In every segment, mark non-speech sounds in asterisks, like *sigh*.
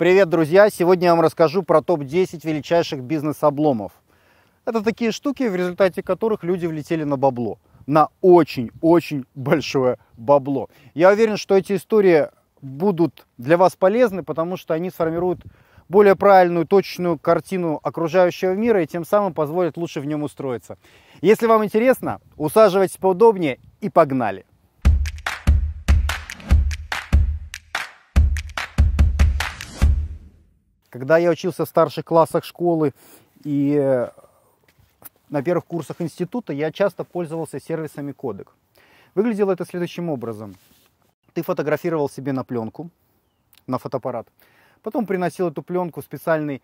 Привет, друзья! Сегодня я вам расскажу про топ-10 величайших бизнес-обломов. Это такие штуки, в результате которых люди влетели на бабло. На очень-очень большое бабло. Я уверен, что эти истории будут для вас полезны, потому что они сформируют более правильную, точную картину окружающего мира и тем самым позволят лучше в нем устроиться. Если вам интересно, усаживайтесь поудобнее и погнали! Когда я учился в старших классах школы и э, на первых курсах института, я часто пользовался сервисами кодек. Выглядело это следующим образом. Ты фотографировал себе на пленку, на фотоаппарат. Потом приносил эту пленку в специальный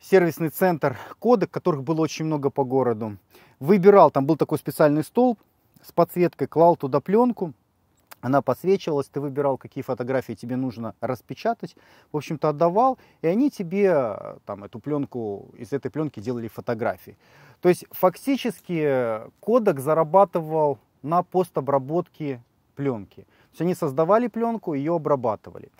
сервисный центр кодек, которых было очень много по городу. Выбирал, там был такой специальный столб с подсветкой, клал туда пленку, она подсвечивалась, ты выбирал, какие фотографии тебе нужно распечатать, в общем-то отдавал, и они тебе там эту пленку, из этой пленки делали фотографии. То есть фактически кодек зарабатывал на постобработке пленки. То есть они создавали пленку, ее обрабатывали.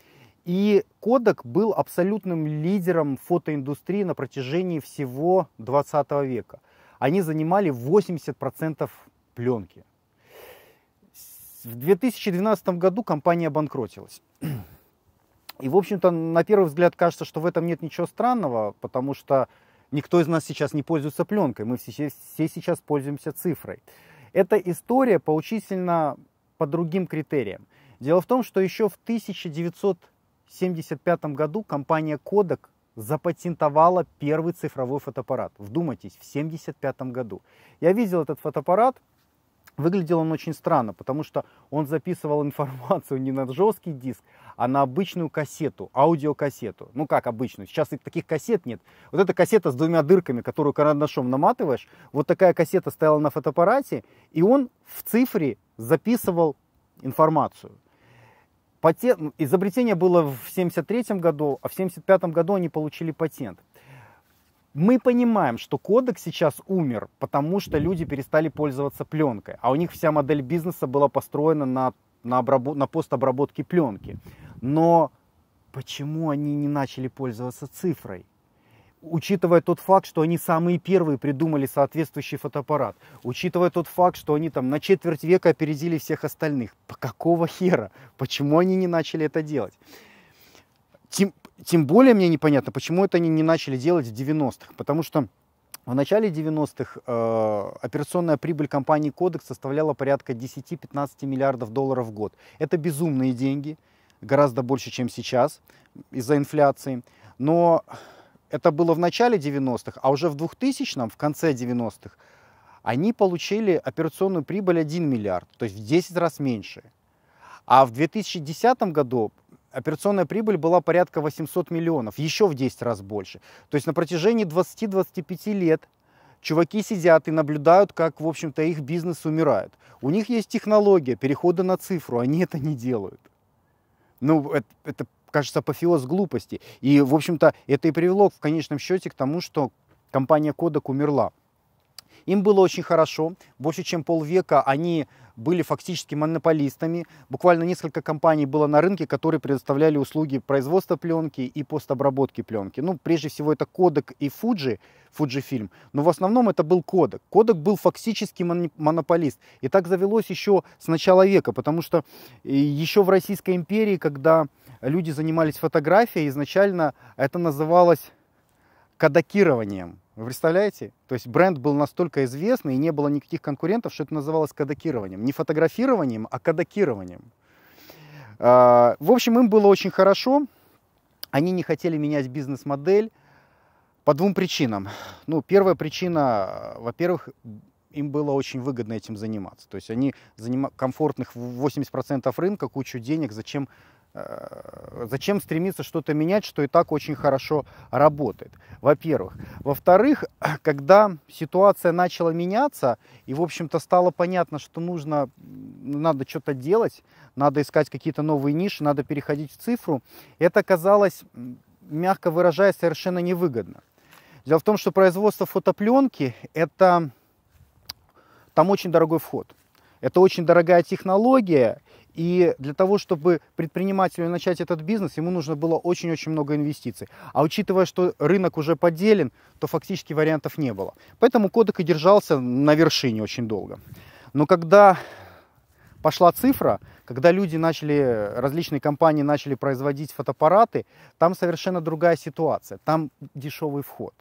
И кодек был абсолютным лидером фотоиндустрии на протяжении всего 20 века. Они занимали 80% пленки. В 2012 году компания обанкротилась. И, в общем-то, на первый взгляд кажется, что в этом нет ничего странного, потому что никто из нас сейчас не пользуется пленкой, мы все, все сейчас пользуемся цифрой. Эта история поучительна по другим критериям. Дело в том, что еще в 1975 году компания Kodak запатентовала первый цифровой фотоаппарат. Вдумайтесь, в 1975 году. Я видел этот фотоаппарат, Выглядел он очень странно, потому что он записывал *laughs* информацию не на жесткий диск, а на обычную кассету, аудиокассету. Ну как обычную, сейчас и таких кассет нет. Вот эта кассета с двумя дырками, которую карандашом наматываешь, вот такая кассета стояла на фотоаппарате, и он в цифре записывал информацию. Патент, изобретение было в 1973 году, а в 1975 году они получили патент. Мы понимаем, что кодек сейчас умер, потому что люди перестали пользоваться пленкой, а у них вся модель бизнеса была построена на, на, обработ... на постобработке пленки. Но почему они не начали пользоваться цифрой? учитывая тот факт, что они самые первые придумали соответствующий фотоаппарат, учитывая тот факт, что они там на четверть века опередили всех остальных, по какого хера? Почему они не начали это делать? тем, тем более мне непонятно, почему это они не начали делать в 90-х, потому что в начале 90-х э, операционная прибыль компании Кодекс составляла порядка 10-15 миллиардов долларов в год. Это безумные деньги, гораздо больше, чем сейчас из-за инфляции. Но это было в начале 90-х, а уже в 2000-м, в конце 90-х, они получили операционную прибыль 1 миллиард, то есть в 10 раз меньше. А в 2010 году операционная прибыль была порядка 800 миллионов, еще в 10 раз больше. То есть на протяжении 20-25 лет чуваки сидят и наблюдают, как, в общем-то, их бизнес умирает. У них есть технология перехода на цифру, они это не делают. Ну, это, это кажется, апофеоз глупости. И, в общем-то, это и привело в конечном счете к тому, что компания Kodak умерла. Им было очень хорошо. Больше чем полвека они были фактически монополистами. Буквально несколько компаний было на рынке, которые предоставляли услуги производства пленки и постобработки пленки. Ну, прежде всего, это Кодек и Фуджи, Фуджифильм. Но в основном это был Кодек. Кодек был фактически монополист. И так завелось еще с начала века, потому что э, еще в Российской империи, когда люди занимались фотографией, изначально это называлось кадакированием. Вы представляете? То есть бренд был настолько известный и не было никаких конкурентов, что это называлось кадокированием, Не фотографированием, а кадокированием. А, в общем, им было очень хорошо. Они не хотели менять бизнес-модель по двум причинам. Ну, первая причина, во-первых, им было очень выгодно этим заниматься. То есть они занимали комфортных 80% рынка, кучу денег, зачем Э, зачем стремиться что-то менять, что и так очень хорошо работает, во-первых. Во-вторых, *clears throat* когда ситуация начала меняться, и, в общем-то, стало понятно, что нужно, надо что-то делать, надо искать какие-то новые ниши, надо переходить в цифру, это казалось, мягко выражаясь, совершенно невыгодно. Дело в том, что производство фотопленки – это там очень дорогой вход. Это очень дорогая технология, и для того, чтобы предпринимателю начать этот бизнес, ему нужно было очень-очень много инвестиций. А учитывая, что рынок уже поделен, то фактически вариантов не было. Поэтому кодек и держался на вершине очень долго. Но когда пошла цифра, когда люди начали, различные компании начали производить фотоаппараты, там совершенно другая ситуация. Там дешевый вход.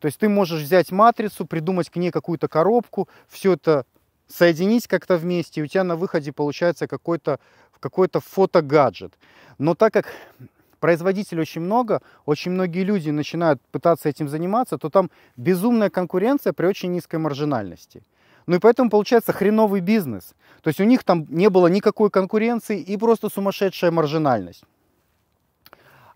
То есть ты можешь взять матрицу, придумать к ней какую-то коробку, все это соединить как-то вместе, и у тебя на выходе получается какой-то какой, какой фотогаджет. Но так как производителей очень много, очень многие люди начинают пытаться этим заниматься, то там безумная конкуренция при очень низкой маржинальности. Ну и поэтому получается хреновый бизнес. То есть у них там не было никакой конкуренции и просто сумасшедшая маржинальность.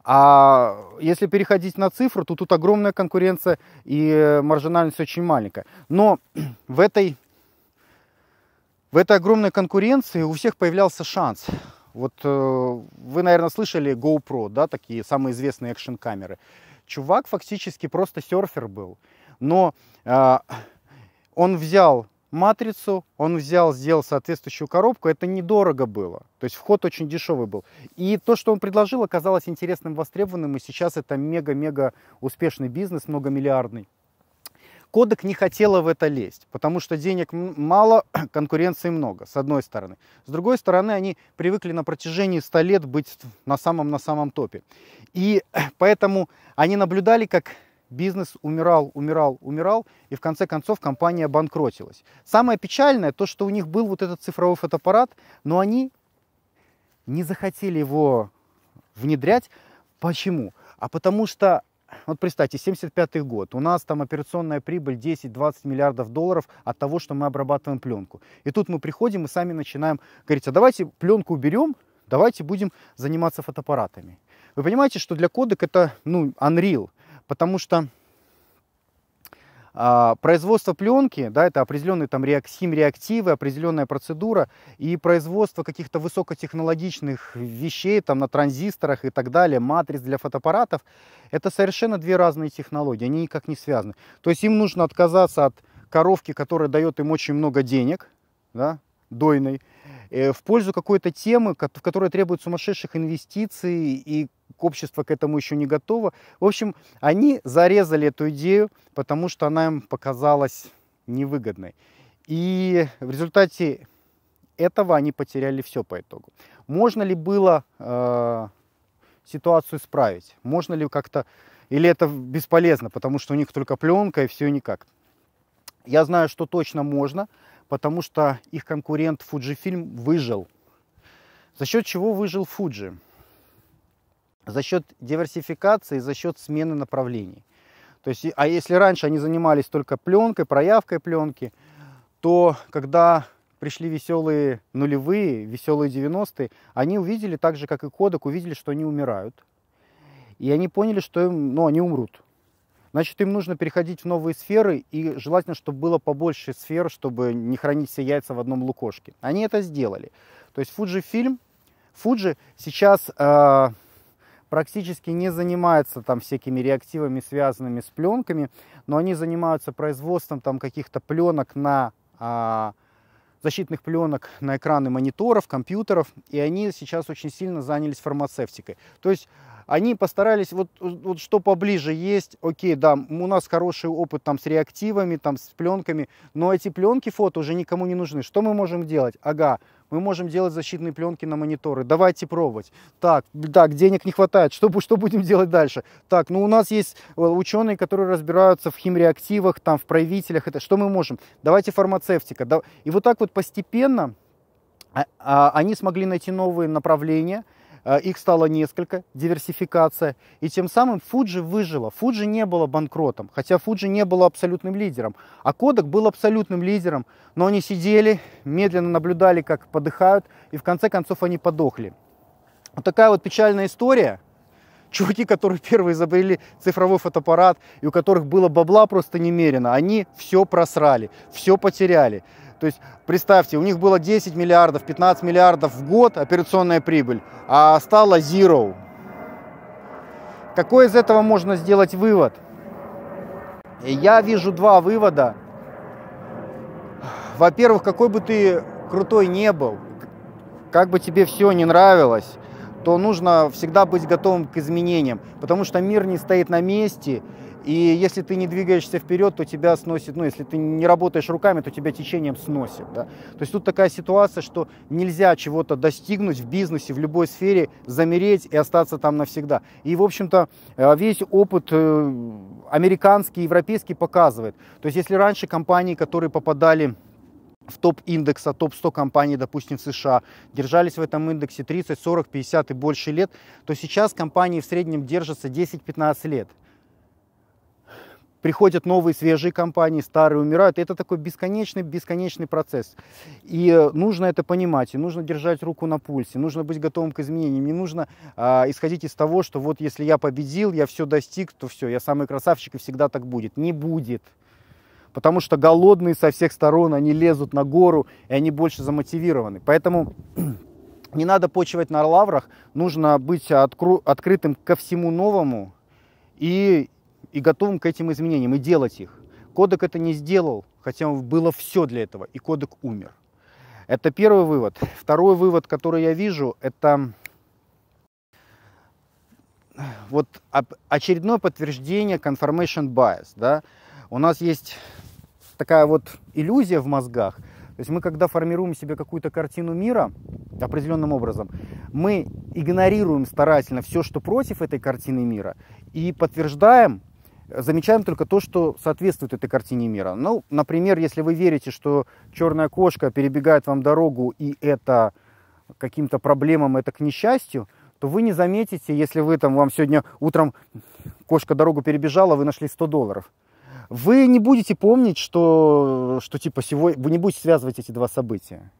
А если переходить на цифру, то тут огромная конкуренция и э, маржинальность очень маленькая. Но *clears throat* в этой в этой огромной конкуренции у всех появлялся шанс. Вот э, вы, наверное, слышали GoPro, да, такие самые известные экшн-камеры. Чувак фактически просто серфер был. Но э, он взял матрицу, он взял, сделал соответствующую коробку, это недорого было. То есть вход очень дешевый был. И то, что он предложил, оказалось интересным, востребованным, и сейчас это мега-мега успешный бизнес, многомиллиардный. Кодек не хотела в это лезть, потому что денег мало, *clears throat* конкуренции много, с одной стороны. С другой стороны, они привыкли на протяжении 100 лет быть на самом-на самом топе. И *clears throat* поэтому они наблюдали, как бизнес умирал, умирал, умирал, и в конце концов компания банкротилась. Самое печальное то, что у них был вот этот цифровой фотоаппарат, но они не захотели его внедрять. Почему? А потому что вот представьте, 75 год, у нас там операционная прибыль 10-20 миллиардов долларов от того, что мы обрабатываем пленку. И тут мы приходим и сами начинаем говорить, а давайте пленку уберем, давайте будем заниматься фотоаппаратами. Вы понимаете, что для кодек это, ну, Unreal, потому что а, производство пленки, да, это определенные там реаксим, реактивы, определенная процедура и производство каких-то высокотехнологичных вещей там на транзисторах и так далее, матриц для фотоаппаратов, это совершенно две разные технологии, они никак не связаны. То есть им нужно отказаться от коровки, которая дает им очень много денег, да, дойной, Э, в пользу какой-то темы, в которой требуют сумасшедших инвестиций и общество к этому еще не готово. В общем, они зарезали эту идею, потому что она им показалась невыгодной. И в результате этого они потеряли все по итогу. Можно ли было э, ситуацию исправить? Можно ли как-то... Или это бесполезно, потому что у них только пленка и все никак? Я знаю, что точно можно потому что их конкурент Fujifilm выжил. За счет чего выжил Fuji? За счет диверсификации, за счет смены направлений. То есть, а если раньше они занимались только пленкой, проявкой пленки, то когда пришли веселые нулевые, веселые 90-е, они увидели, так же как и Кодек, увидели, что они умирают. И они поняли, что им, ну, они умрут. Значит, им нужно переходить в новые сферы, и желательно, чтобы было побольше сфер, чтобы не хранить все яйца в одном лукошке. Они это сделали. То есть Fuji фильм. Fuji сейчас э, практически не занимается там всякими реактивами, связанными с пленками, но они занимаются производством там каких-то пленок на э, защитных пленок на экраны мониторов, компьютеров, и они сейчас очень сильно занялись фармацевтикой. То есть они постарались, вот, вот что поближе есть, окей, да, у нас хороший опыт там с реактивами, там с пленками, но эти пленки фото уже никому не нужны. Что мы можем делать? Ага, мы можем делать защитные пленки на мониторы. Давайте пробовать. Так, так, денег не хватает. *laughs* Что, что будем делать дальше? Так, ну у нас есть э, ученые, которые разбираются в химреактивах, там, в проявителях. Это что мы можем? Давайте фармацевтика. И вот так вот постепенно а, а, они смогли найти новые направления – Э, их стало несколько, диверсификация, и тем самым Фуджи выжила. Фуджи не было банкротом, хотя Фуджи не было абсолютным лидером, а Кодек был абсолютным лидером, но они сидели, медленно наблюдали, как подыхают, и в конце концов они подохли. Вот такая вот печальная история. Чуваки, которые первые изобрели цифровой фотоаппарат, и у которых было бабла просто немерено, они все просрали, все потеряли. То есть, представьте, у них было 10 миллиардов, 15 миллиардов в год операционная прибыль, а стало zero. Какой из этого можно сделать вывод? Я вижу два вывода. Во-первых, какой бы ты крутой не был, как бы тебе все не нравилось, то нужно всегда быть готовым к изменениям, потому что мир не стоит на месте, и если ты не двигаешься вперед, то тебя сносит, ну, если ты не работаешь руками, то тебя течением сносит. Да? То есть тут такая ситуация, что нельзя чего-то достигнуть в бизнесе, в любой сфере, замереть и остаться там навсегда. И, в общем-то, э, весь опыт э, американский, европейский показывает. То есть если раньше компании, которые попадали в топ индекса, топ 100 компаний, допустим, в США, держались в этом индексе 30, 40, 50 и больше лет, то сейчас компании в среднем держатся 10-15 лет приходят новые свежие компании, старые умирают. Это такой бесконечный, бесконечный процесс. И э, нужно это понимать, и нужно держать руку на пульсе, нужно быть готовым к изменениям. Не нужно а, исходить из того, что вот если я победил, я все достиг, то все, я самый красавчик и всегда так будет. Не будет. Потому что голодные со всех сторон, они лезут на гору, и они больше замотивированы. Поэтому *clears throat* не надо почивать на лаврах, нужно быть откру- открытым ко всему новому и и готовым к этим изменениям, и делать их. Кодек это не сделал, хотя было все для этого, и кодек умер. Это первый вывод. Второй вывод, который я вижу, это вот очередное подтверждение confirmation bias. Да? У нас есть такая вот иллюзия в мозгах. То есть мы, когда формируем себе какую-то картину мира определенным образом, мы игнорируем старательно все, что против этой картины мира, и подтверждаем Замечаем только то, что соответствует этой картине мира. Ну, например, если вы верите, что черная кошка перебегает вам дорогу, и это каким-то проблемам, это к несчастью, то вы не заметите, если вы там, вам сегодня утром кошка дорогу перебежала, вы нашли 100 долларов. Вы не будете помнить, что, что типа сегодня, вы не будете связывать эти два события.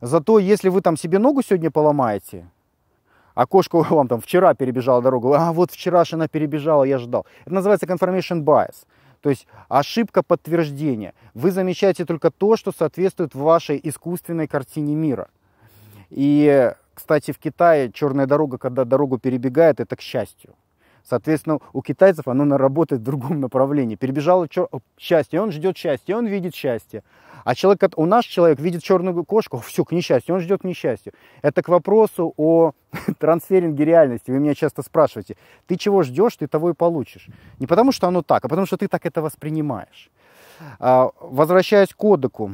Зато если вы там себе ногу сегодня поломаете, а кошка вам там вчера перебежала дорогу, а вот вчера же она перебежала, я ждал. Это называется confirmation bias. То есть ошибка подтверждения. Вы замечаете только то, что соответствует вашей искусственной картине мира. И, кстати, в Китае черная дорога, когда дорогу перебегает, это к счастью. Соответственно, у китайцев оно работает в другом направлении. Перебежало чер... счастье, он ждет счастья, он видит счастье. А человек, у нас человек видит черную кошку, *laughs* все, к несчастью, он ждет несчастью. Это к вопросу о *laughs* трансферинге реальности. Вы меня часто спрашиваете, ты чего ждешь, ты того и получишь. Не потому, что оно так, а потому, что ты так это воспринимаешь. А, возвращаясь к Одеку,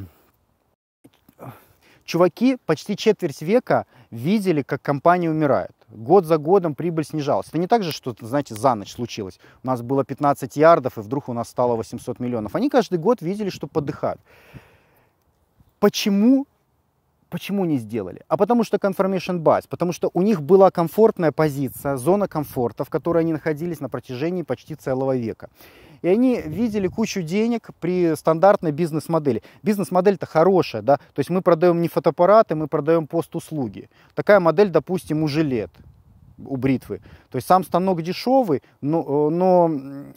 чуваки почти четверть века видели, как компании умирают. Год за годом прибыль снижалась. Это не так же, что, знаете, за ночь случилось. У нас было 15 ярдов, и вдруг у нас стало 800 миллионов. Они каждый год видели, что подыхают. Почему Почему не сделали? А потому что confirmation bias, потому что у них была комфортная позиция, зона комфорта, в которой они находились на протяжении почти целого века. И они видели кучу денег при стандартной бизнес-модели. Бизнес-модель-то хорошая, да, то есть мы продаем не фотоаппараты, мы продаем постуслуги. Такая модель, допустим, у жилет, у бритвы. То есть сам станок дешевый, но, э, но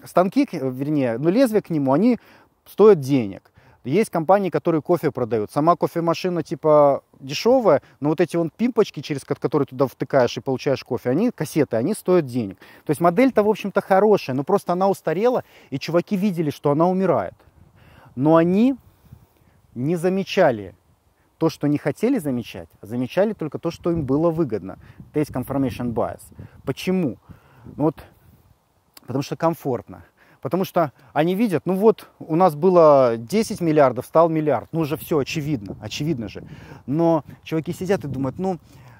станки, вернее, но ну, лезвие к нему, они стоят денег. Есть компании, которые кофе продают. Сама кофемашина типа дешевая, но вот эти вон пимпочки, через которые туда втыкаешь и получаешь кофе, они кассеты, они стоят денег. То есть модель-то, в общем-то, хорошая, но просто она устарела, и чуваки видели, что она умирает. Но они не замечали то, что не хотели замечать, а замечали только то, что им было выгодно. Это есть confirmation bias. Почему? Ну вот, потому что комфортно. Потому что они видят, ну вот у нас было 10 миллиардов, стал миллиард. Ну уже все очевидно, очевидно же. Но чуваки сидят и думают, ну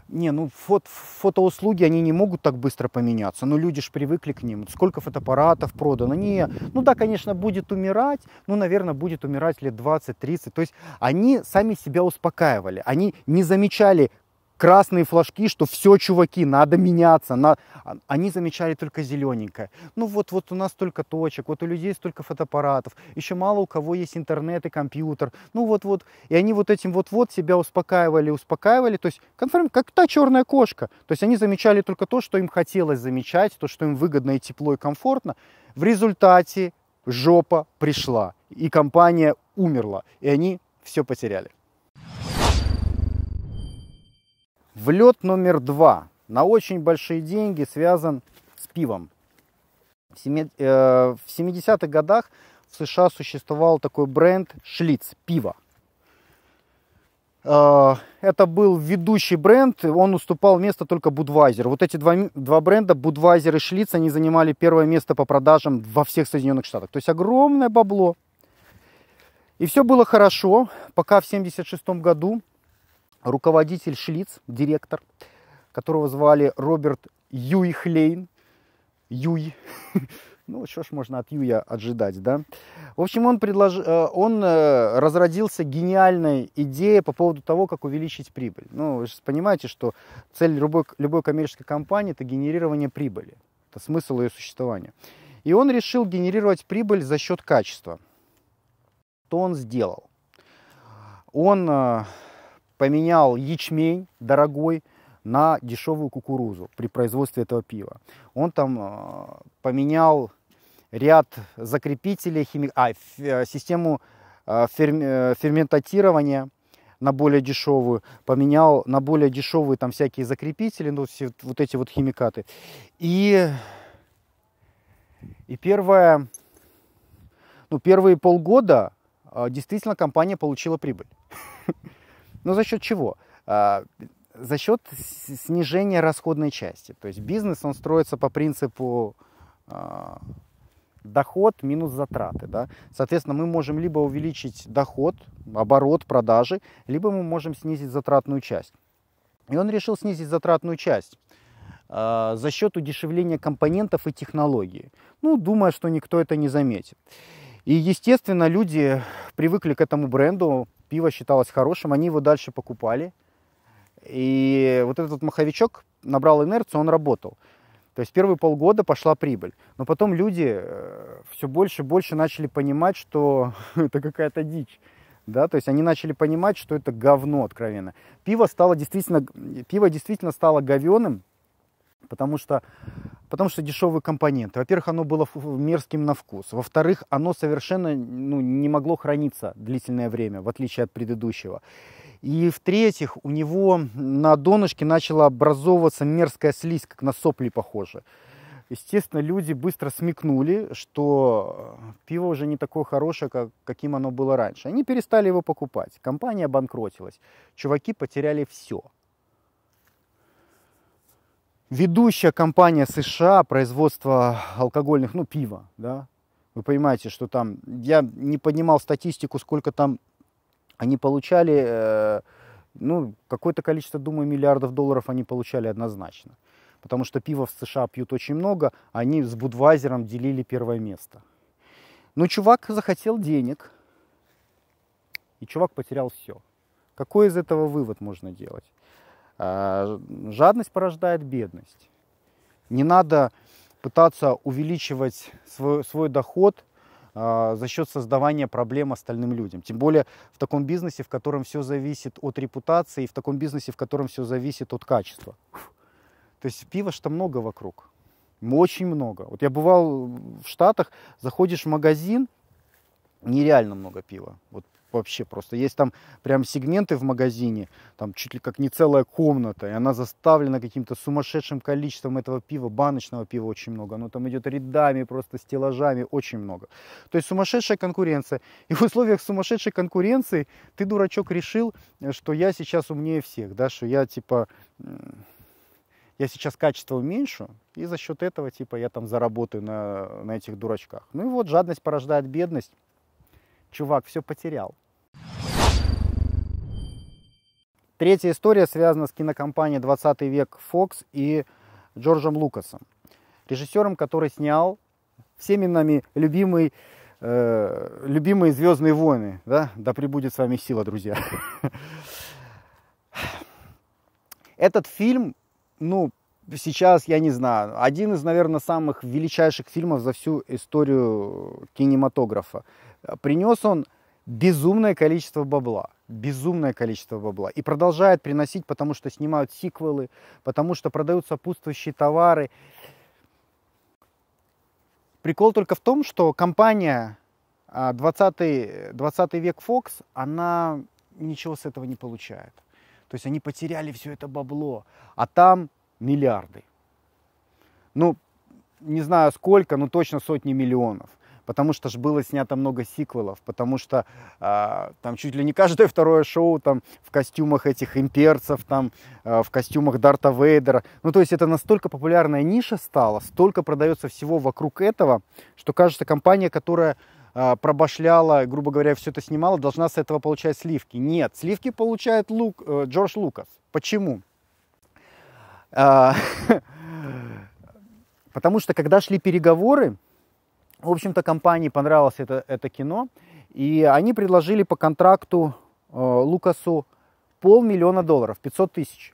не, ну фото, фотоуслуги, они не могут так быстро поменяться, ну люди же привыкли к ним. Сколько фотоаппаратов продано? Не, ну да, конечно, будет умирать, ну, наверное, будет умирать лет 20-30. То есть они сами себя успокаивали, они не замечали красные флажки, что все, чуваки, надо меняться. На... А, они замечали только зелененькое. Ну вот, вот у нас столько точек, вот у людей столько фотоаппаратов, еще мало у кого есть интернет и компьютер. Ну вот, вот. И они вот этим вот-вот себя успокаивали, успокаивали. То есть, конформ, как та черная кошка. То есть они замечали только то, что им хотелось замечать, то, что им выгодно и тепло и комфортно. В результате жопа пришла, и компания умерла, и они все потеряли. Влет номер два на очень большие деньги связан с пивом. В 70-х э, годах в США существовал такой бренд Шлиц, пиво. Э, это был ведущий бренд, он уступал место только Будвайзер. Вот эти два, два бренда, Будвайзер и Шлиц, они занимали первое место по продажам во всех Соединенных Штатах. То есть огромное бабло. И все было хорошо, пока в 1976 году руководитель Шлиц, директор, которого звали Роберт Юйхлейн. Юй. *laughs* Ну, что ж можно от Юя ожидать, да? В общем, он, предлож... Э, он э, разродился гениальной идеей по поводу того, как увеличить прибыль. Ну, вы же понимаете, что цель любой, любой коммерческой компании – это генерирование прибыли. Это смысл ее существования. И он решил генерировать прибыль за счет качества. Что он сделал? Он э, поменял ячмень дорогой на дешевую кукурузу при производстве этого пива. Он там э, поменял ряд закрепителей, хими... а, э, систему э, ферментатирования на более дешевую, поменял на более дешевые там всякие закрепители, ну, все вот эти вот химикаты. И, и первое, ну, первые полгода действительно компания получила прибыль. *laughs* Но за счет чего? А, за счет снижения расходной части. То есть бизнес, он строится по принципу а, доход минус затраты. Да? Соответственно, мы можем либо увеличить доход, оборот, продажи, либо мы можем снизить затратную часть. И он решил снизить затратную часть э, за счет удешевления компонентов и технологий. Ну, думая, что никто это не заметит. И, естественно, люди привыкли к этому бренду, пиво считалось хорошим, они его дальше покупали. И вот этот вот маховичок набрал инерцию, он работал. То есть первые полгода пошла прибыль. Но потом люди э, все больше и больше начали понимать, что *laughs* это какая-то дичь. Да, то есть они начали понимать, что это говно откровенно. Пиво стало действительно, пиво действительно стало говеным, потому что Потому что дешевые компоненты. Во-первых, оно было мерзким на вкус. Во-вторых, оно совершенно ну, не могло храниться длительное время, в отличие от предыдущего. И в-третьих, у него на донышке начала образовываться мерзкая слизь, как на сопли похоже. Естественно, люди быстро смекнули, что пиво уже не такое хорошее, как, каким оно было раньше. Они перестали его покупать. Компания банкротилась. Чуваки потеряли все ведущая компания США производства алкогольных, ну, пива, да, вы понимаете, что там, я не поднимал статистику, сколько там они получали, э, ну, какое-то количество, думаю, миллиардов долларов они получали однозначно. Потому что пива в США пьют очень много, они с Будвайзером делили первое место. Но чувак захотел денег, и чувак потерял все. Какой из этого вывод можно делать? Жадность порождает бедность. Не надо пытаться увеличивать свой, свой доход а, за счет создавания проблем остальным людям. Тем более в таком бизнесе, в котором все зависит от репутации, и в таком бизнесе, в котором все зависит от качества. То есть пива что много вокруг. Очень много. Вот я бывал в Штатах, заходишь в магазин, нереально много пива. Вот вообще просто. Есть там прям сегменты в магазине, там чуть ли как не целая комната, и она заставлена каким-то сумасшедшим количеством этого пива, баночного пива очень много. Оно там идет рядами, просто стеллажами, очень много. То есть сумасшедшая конкуренция. И в условиях сумасшедшей конкуренции ты, дурачок, решил, что я сейчас умнее всех, да, что я типа я сейчас качество уменьшу, и за счет этого, типа, я там заработаю на, на этих дурачках. Ну и вот жадность порождает бедность чувак все потерял. Третья история связана с кинокомпанией 20 век Fox и Джорджем Лукасом, режиссером, который снял всеми нами любимый, э, любимые Звездные войны. Да? да прибудет с вами сила, друзья. Этот фильм, ну, сейчас, я не знаю, один из, наверное, самых величайших фильмов за всю историю кинематографа. Э, принес он безумное количество бабла. Безумное количество бабла. И продолжает приносить, потому что снимают сиквелы, потому что продают сопутствующие товары. Прикол только в том, что компания 20, а, 20 век Fox, она ничего с этого не получает. То есть они потеряли все это бабло, а там миллиарды. Ну, не знаю сколько, но точно сотни миллионов потому что ж было снято много сиквелов, потому что э, там чуть ли не каждое второе шоу там в костюмах этих имперцев, там э, в костюмах Дарта Вейдера. Ну то есть это настолько популярная ниша стала, столько продается всего вокруг этого, что кажется компания, которая э, пробашляла, грубо говоря, все это снимала, должна с этого получать сливки. Нет, сливки получает Лук, э, Джордж Лукас. Почему? *laughs* Потому что когда шли переговоры, в общем-то, компании понравилось это, это кино, и они предложили по контракту э, Лукасу полмиллиона долларов, 500 тысяч.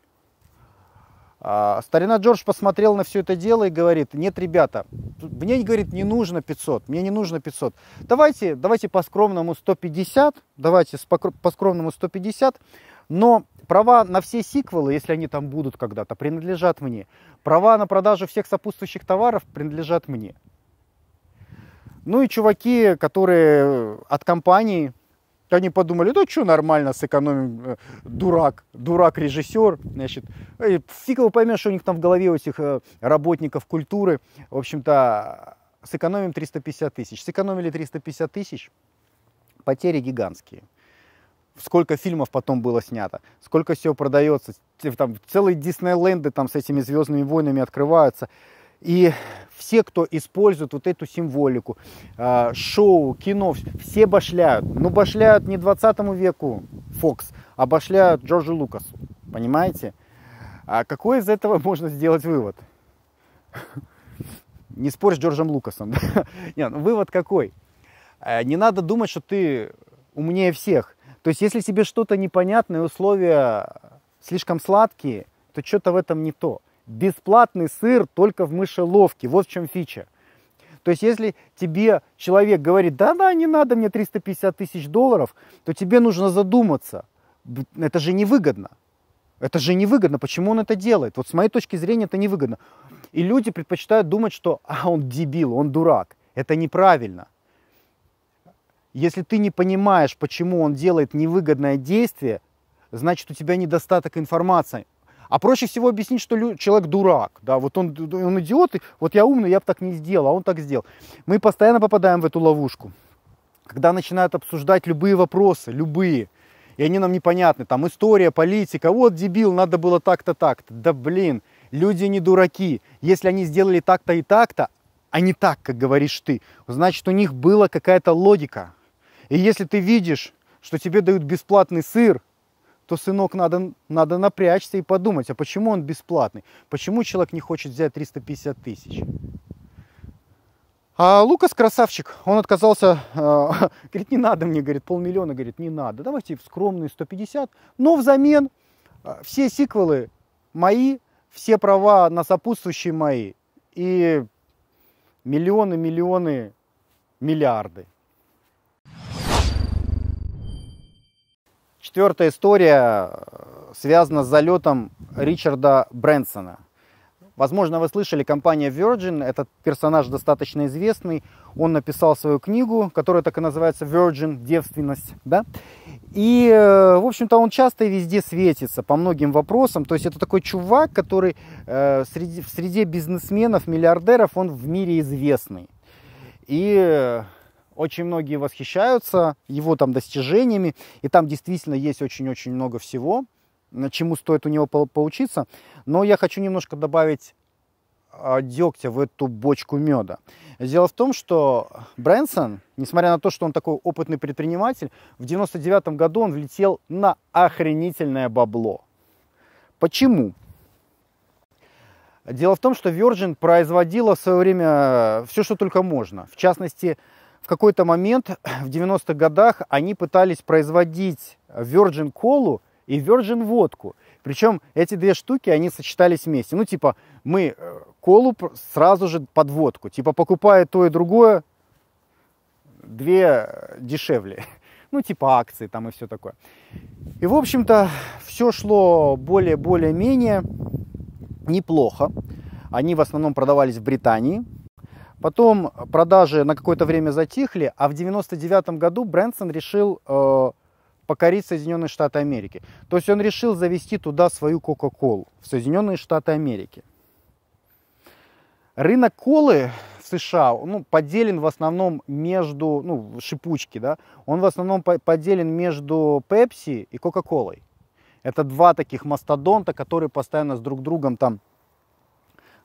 А, старина Джордж посмотрел на все это дело и говорит, нет, ребята, мне, говорит, не нужно 500, мне не нужно 500. Давайте, давайте по-скромному 150, давайте по-скромному 150, но права на все сиквелы, если они там будут когда-то, принадлежат мне. Права на продажу всех сопутствующих товаров принадлежат мне. Ну и чуваки, которые э, от компании, они подумали, да что нормально сэкономим, э, дурак, дурак-режиссер, значит, фиг его поймешь, что у них там в голове у этих э, работников культуры, в общем-то, сэкономим 350 тысяч. Сэкономили 350 тысяч, потери гигантские. Сколько фильмов потом было снято, сколько всего продается, там целые Диснейленды там с этими Звездными войнами открываются. И все, кто использует вот эту символику, а, шоу, кино, все башляют. Но ну, башляют не 20 веку Фокс, а башляют Джорджу Лукасу. Понимаете? А какой из этого *laughs* можно сделать вывод? *laughs* Не спорь с Джорджем Лукасом. *laughs* Нет, ну, вывод какой? А, не надо думать, что ты умнее всех. То есть, если тебе что-то непонятно и условия слишком сладкие, то что-то в этом не то бесплатный сыр только в мышеловке. Вот в чем фича. То есть, если тебе человек говорит, да-да, не надо мне 350 тысяч долларов, то тебе нужно задуматься. Это же невыгодно. Это же невыгодно. Почему он это делает? Вот с моей точки зрения это невыгодно. И люди предпочитают думать, что *laughs* а, он дебил, он дурак. Это неправильно. Если ты не понимаешь, почему он делает невыгодное действие, значит у тебя недостаток информации. А проще всего объяснить, что человек дурак, да, вот он, он идиот, и вот я умный, я бы так не сделал, а он так сделал. Мы постоянно попадаем в эту ловушку, когда начинают обсуждать любые вопросы, любые, и они нам непонятны, там история, политика, вот дебил, надо было так-то, так-то, да блин, люди не дураки, если они сделали так-то и так-то, а не так, как говоришь ты, значит у них была какая-то логика. И если ты видишь, что тебе дают бесплатный сыр, то, сынок, надо, надо напрячься и подумать, а почему он бесплатный? Почему человек не хочет взять 350 тысяч? А Лукас красавчик, он отказался, э, *laughs* говорит, не надо мне, говорит, полмиллиона, говорит, не надо, давайте в скромные 150, но взамен э, все сиквелы мои, все права на сопутствующие мои и миллионы, миллионы, миллиарды. Четвертая история э, связана с залетом Ричарда Брэнсона. Возможно, вы слышали, компания Virgin, этот персонаж достаточно известный, он написал свою книгу, которая так и называется Virgin, девственность, да? И, э, в общем-то, он часто и везде светится по многим вопросам. То есть это такой чувак, который э, среди, в среде бизнесменов, миллиардеров, он в мире известный. И э, очень многие восхищаются его там достижениями, и там действительно есть очень-очень много всего, чему стоит у него поучиться. Но я хочу немножко добавить а, дегтя в эту бочку меда. Дело в том, что Брэнсон, несмотря на то, что он такой опытный предприниматель, в 99 году он влетел на охренительное бабло. Почему? Дело в том, что Virgin производила в свое время э, все, что только можно. В частности, в какой-то момент *clears throat* в 90-х годах они пытались производить Virgin колу и Virgin водку. Причем эти две штуки, они сочетались вместе. Ну, типа, мы э, колу сразу же под водку. Типа, покупая то и другое, две э, дешевле. *laughs* Ну, типа акции там и все такое. И, в общем-то, все шло более-более-менее неплохо. Они в основном продавались в Британии, Потом продажи на какое-то время затихли, а в 1999 году Брэнсон решил э, покорить Соединенные Штаты Америки. То есть он решил завести туда свою Кока-Колу, в Соединенные Штаты Америки. Рынок колы в США ну, поделен в основном между, ну, шипучки, да, он в основном поделен между Пепси и Кока-Колой. Это два таких мастодонта, которые постоянно с друг другом там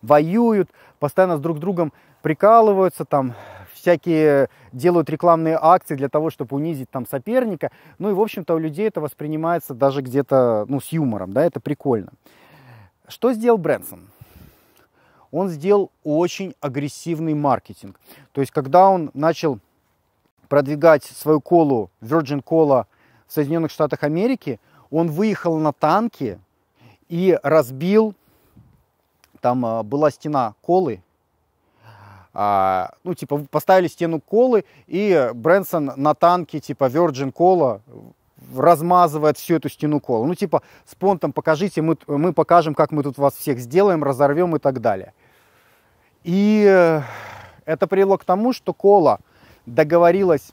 воюют, постоянно с друг другом прикалываются, там всякие делают рекламные акции для того, чтобы унизить там соперника. Ну и, в общем-то, у людей это воспринимается даже где-то, ну, с юмором, да, это прикольно. Что сделал Брэнсон? Он сделал очень агрессивный маркетинг. То есть, когда он начал продвигать свою колу, Virgin Cola в Соединенных Штатах Америки, он выехал на танки и разбил, там э, была стена колы, а, ну, типа, поставили стену колы, и Брэнсон на танке, типа, Virgin Cola размазывает всю эту стену колы. Ну, типа, с понтом покажите, мы, мы покажем, как мы тут вас всех сделаем, разорвем и так далее. И э, это привело к тому, что кола договорилась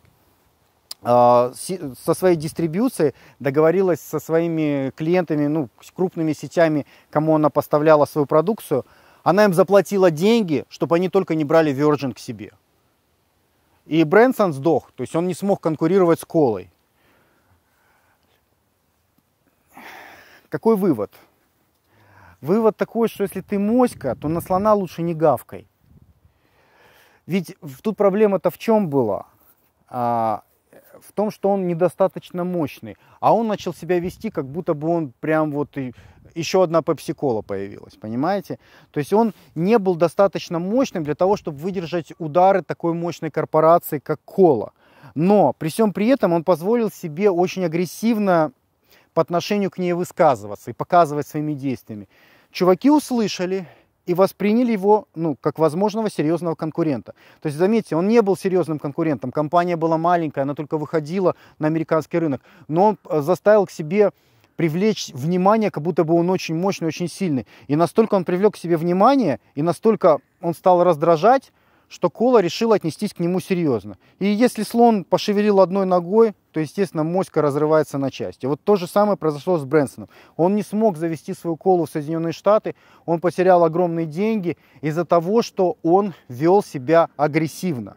а, со своей дистрибьюцией, договорилась со своими клиентами, ну, с крупными сетями, кому она поставляла свою продукцию – она им заплатила деньги, чтобы они только не брали Virgin к себе. И Брэнсон сдох, то есть он не смог конкурировать с Колой. Какой вывод? Вывод такой, что если ты моська, то на слона лучше не гавкой. Ведь тут проблема-то в чем была? А, в том, что он недостаточно мощный. А он начал себя вести, как будто бы он прям вот и еще одна пепсикола появилась, понимаете? То есть он не был достаточно мощным для того, чтобы выдержать удары такой мощной корпорации, как Кола. Но при всем при этом он позволил себе очень агрессивно по отношению к ней высказываться и показывать своими действиями. Чуваки услышали, и восприняли его ну, как возможного серьезного конкурента. То есть, заметьте, он не был серьезным конкурентом, компания была маленькая, она только выходила на американский рынок, но он э, заставил к себе привлечь внимание, как будто бы он очень мощный, очень сильный. И настолько он привлек к себе внимание, и настолько он стал раздражать, что Кола решил отнестись к нему серьезно. И если слон пошевелил одной ногой, то, естественно, моська разрывается на части. Вот то же самое произошло с Брэнсоном. Он не смог завести свою Колу в Соединенные Штаты, он потерял огромные деньги из-за того, что он вел себя агрессивно.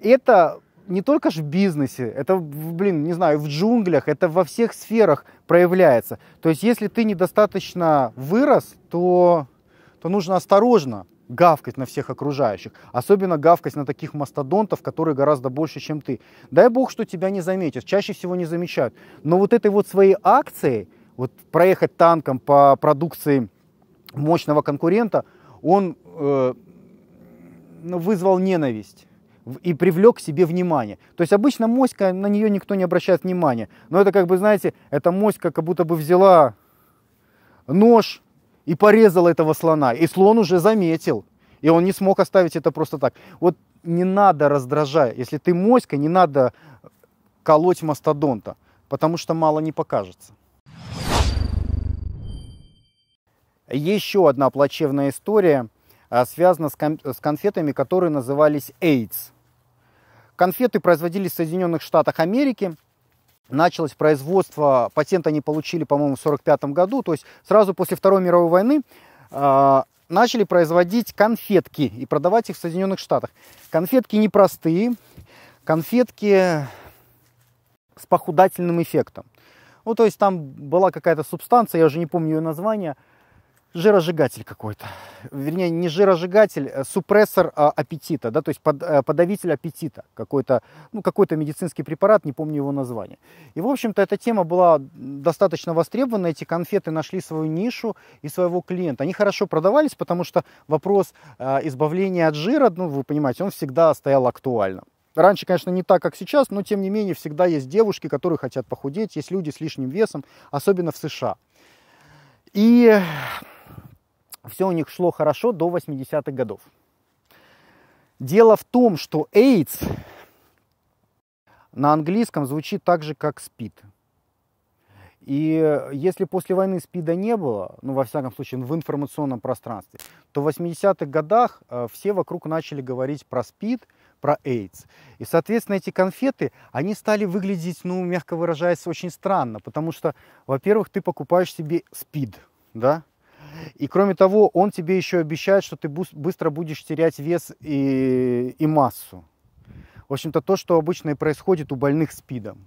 Это не только же в бизнесе, это, блин, не знаю, в джунглях, это во всех сферах проявляется. То есть, если ты недостаточно вырос, то, то нужно осторожно гавкать на всех окружающих, особенно гавкать на таких мастодонтов, которые гораздо больше, чем ты. Дай бог, что тебя не заметят, чаще всего не замечают. Но вот этой вот своей акцией, вот проехать танком по продукции мощного конкурента, он э, ну, вызвал ненависть и привлек к себе внимание. То есть обычно моська, на нее никто не обращает внимания. Но это как бы, знаете, эта моська как будто бы взяла нож и порезала этого слона. И слон уже заметил. И он не смог оставить это просто так. Вот не надо раздражать. Если ты моська, не надо колоть мастодонта, потому что мало не покажется. Еще одна плачевная история а, связана с конфетами, которые назывались AIDS. Конфеты производились в Соединенных Штатах Америки. Началось производство, патент они получили, по-моему, в 1945 году, то есть сразу после Второй мировой войны э, начали производить конфетки и продавать их в Соединенных Штатах. Конфетки непростые, конфетки с похудательным эффектом. Ну, то есть там была какая-то субстанция, я уже не помню ее название – жиросжигатель какой-то. Вернее, не жиросжигатель, а супрессор а, аппетита, да, то есть под, а, подавитель аппетита. Какой-то, ну, какой-то медицинский препарат, не помню его название. И, в общем-то, эта тема была достаточно востребована. Эти конфеты нашли свою нишу и своего клиента. Они хорошо продавались, потому что вопрос а, избавления от жира, ну, вы понимаете, он всегда стоял актуально. Раньше, конечно, не так, как сейчас, но тем не менее всегда есть девушки, которые хотят похудеть, есть люди с лишним весом, особенно в США. И все у них шло хорошо до 80-х годов. Дело в том, что AIDS на английском звучит так же, как СПИД. И э, если после войны СПИДа не было, ну, во всяком случае, в информационном пространстве, то в 80-х годах э, все вокруг начали говорить про СПИД, про AIDS. И, соответственно, эти конфеты, они стали выглядеть, ну, мягко выражаясь, очень странно, потому что, во-первых, ты покупаешь себе СПИД, да, и кроме того, он тебе еще обещает, что ты быстро будешь терять вес и, и массу. В общем-то, то, что обычно и происходит у больных СПИДом.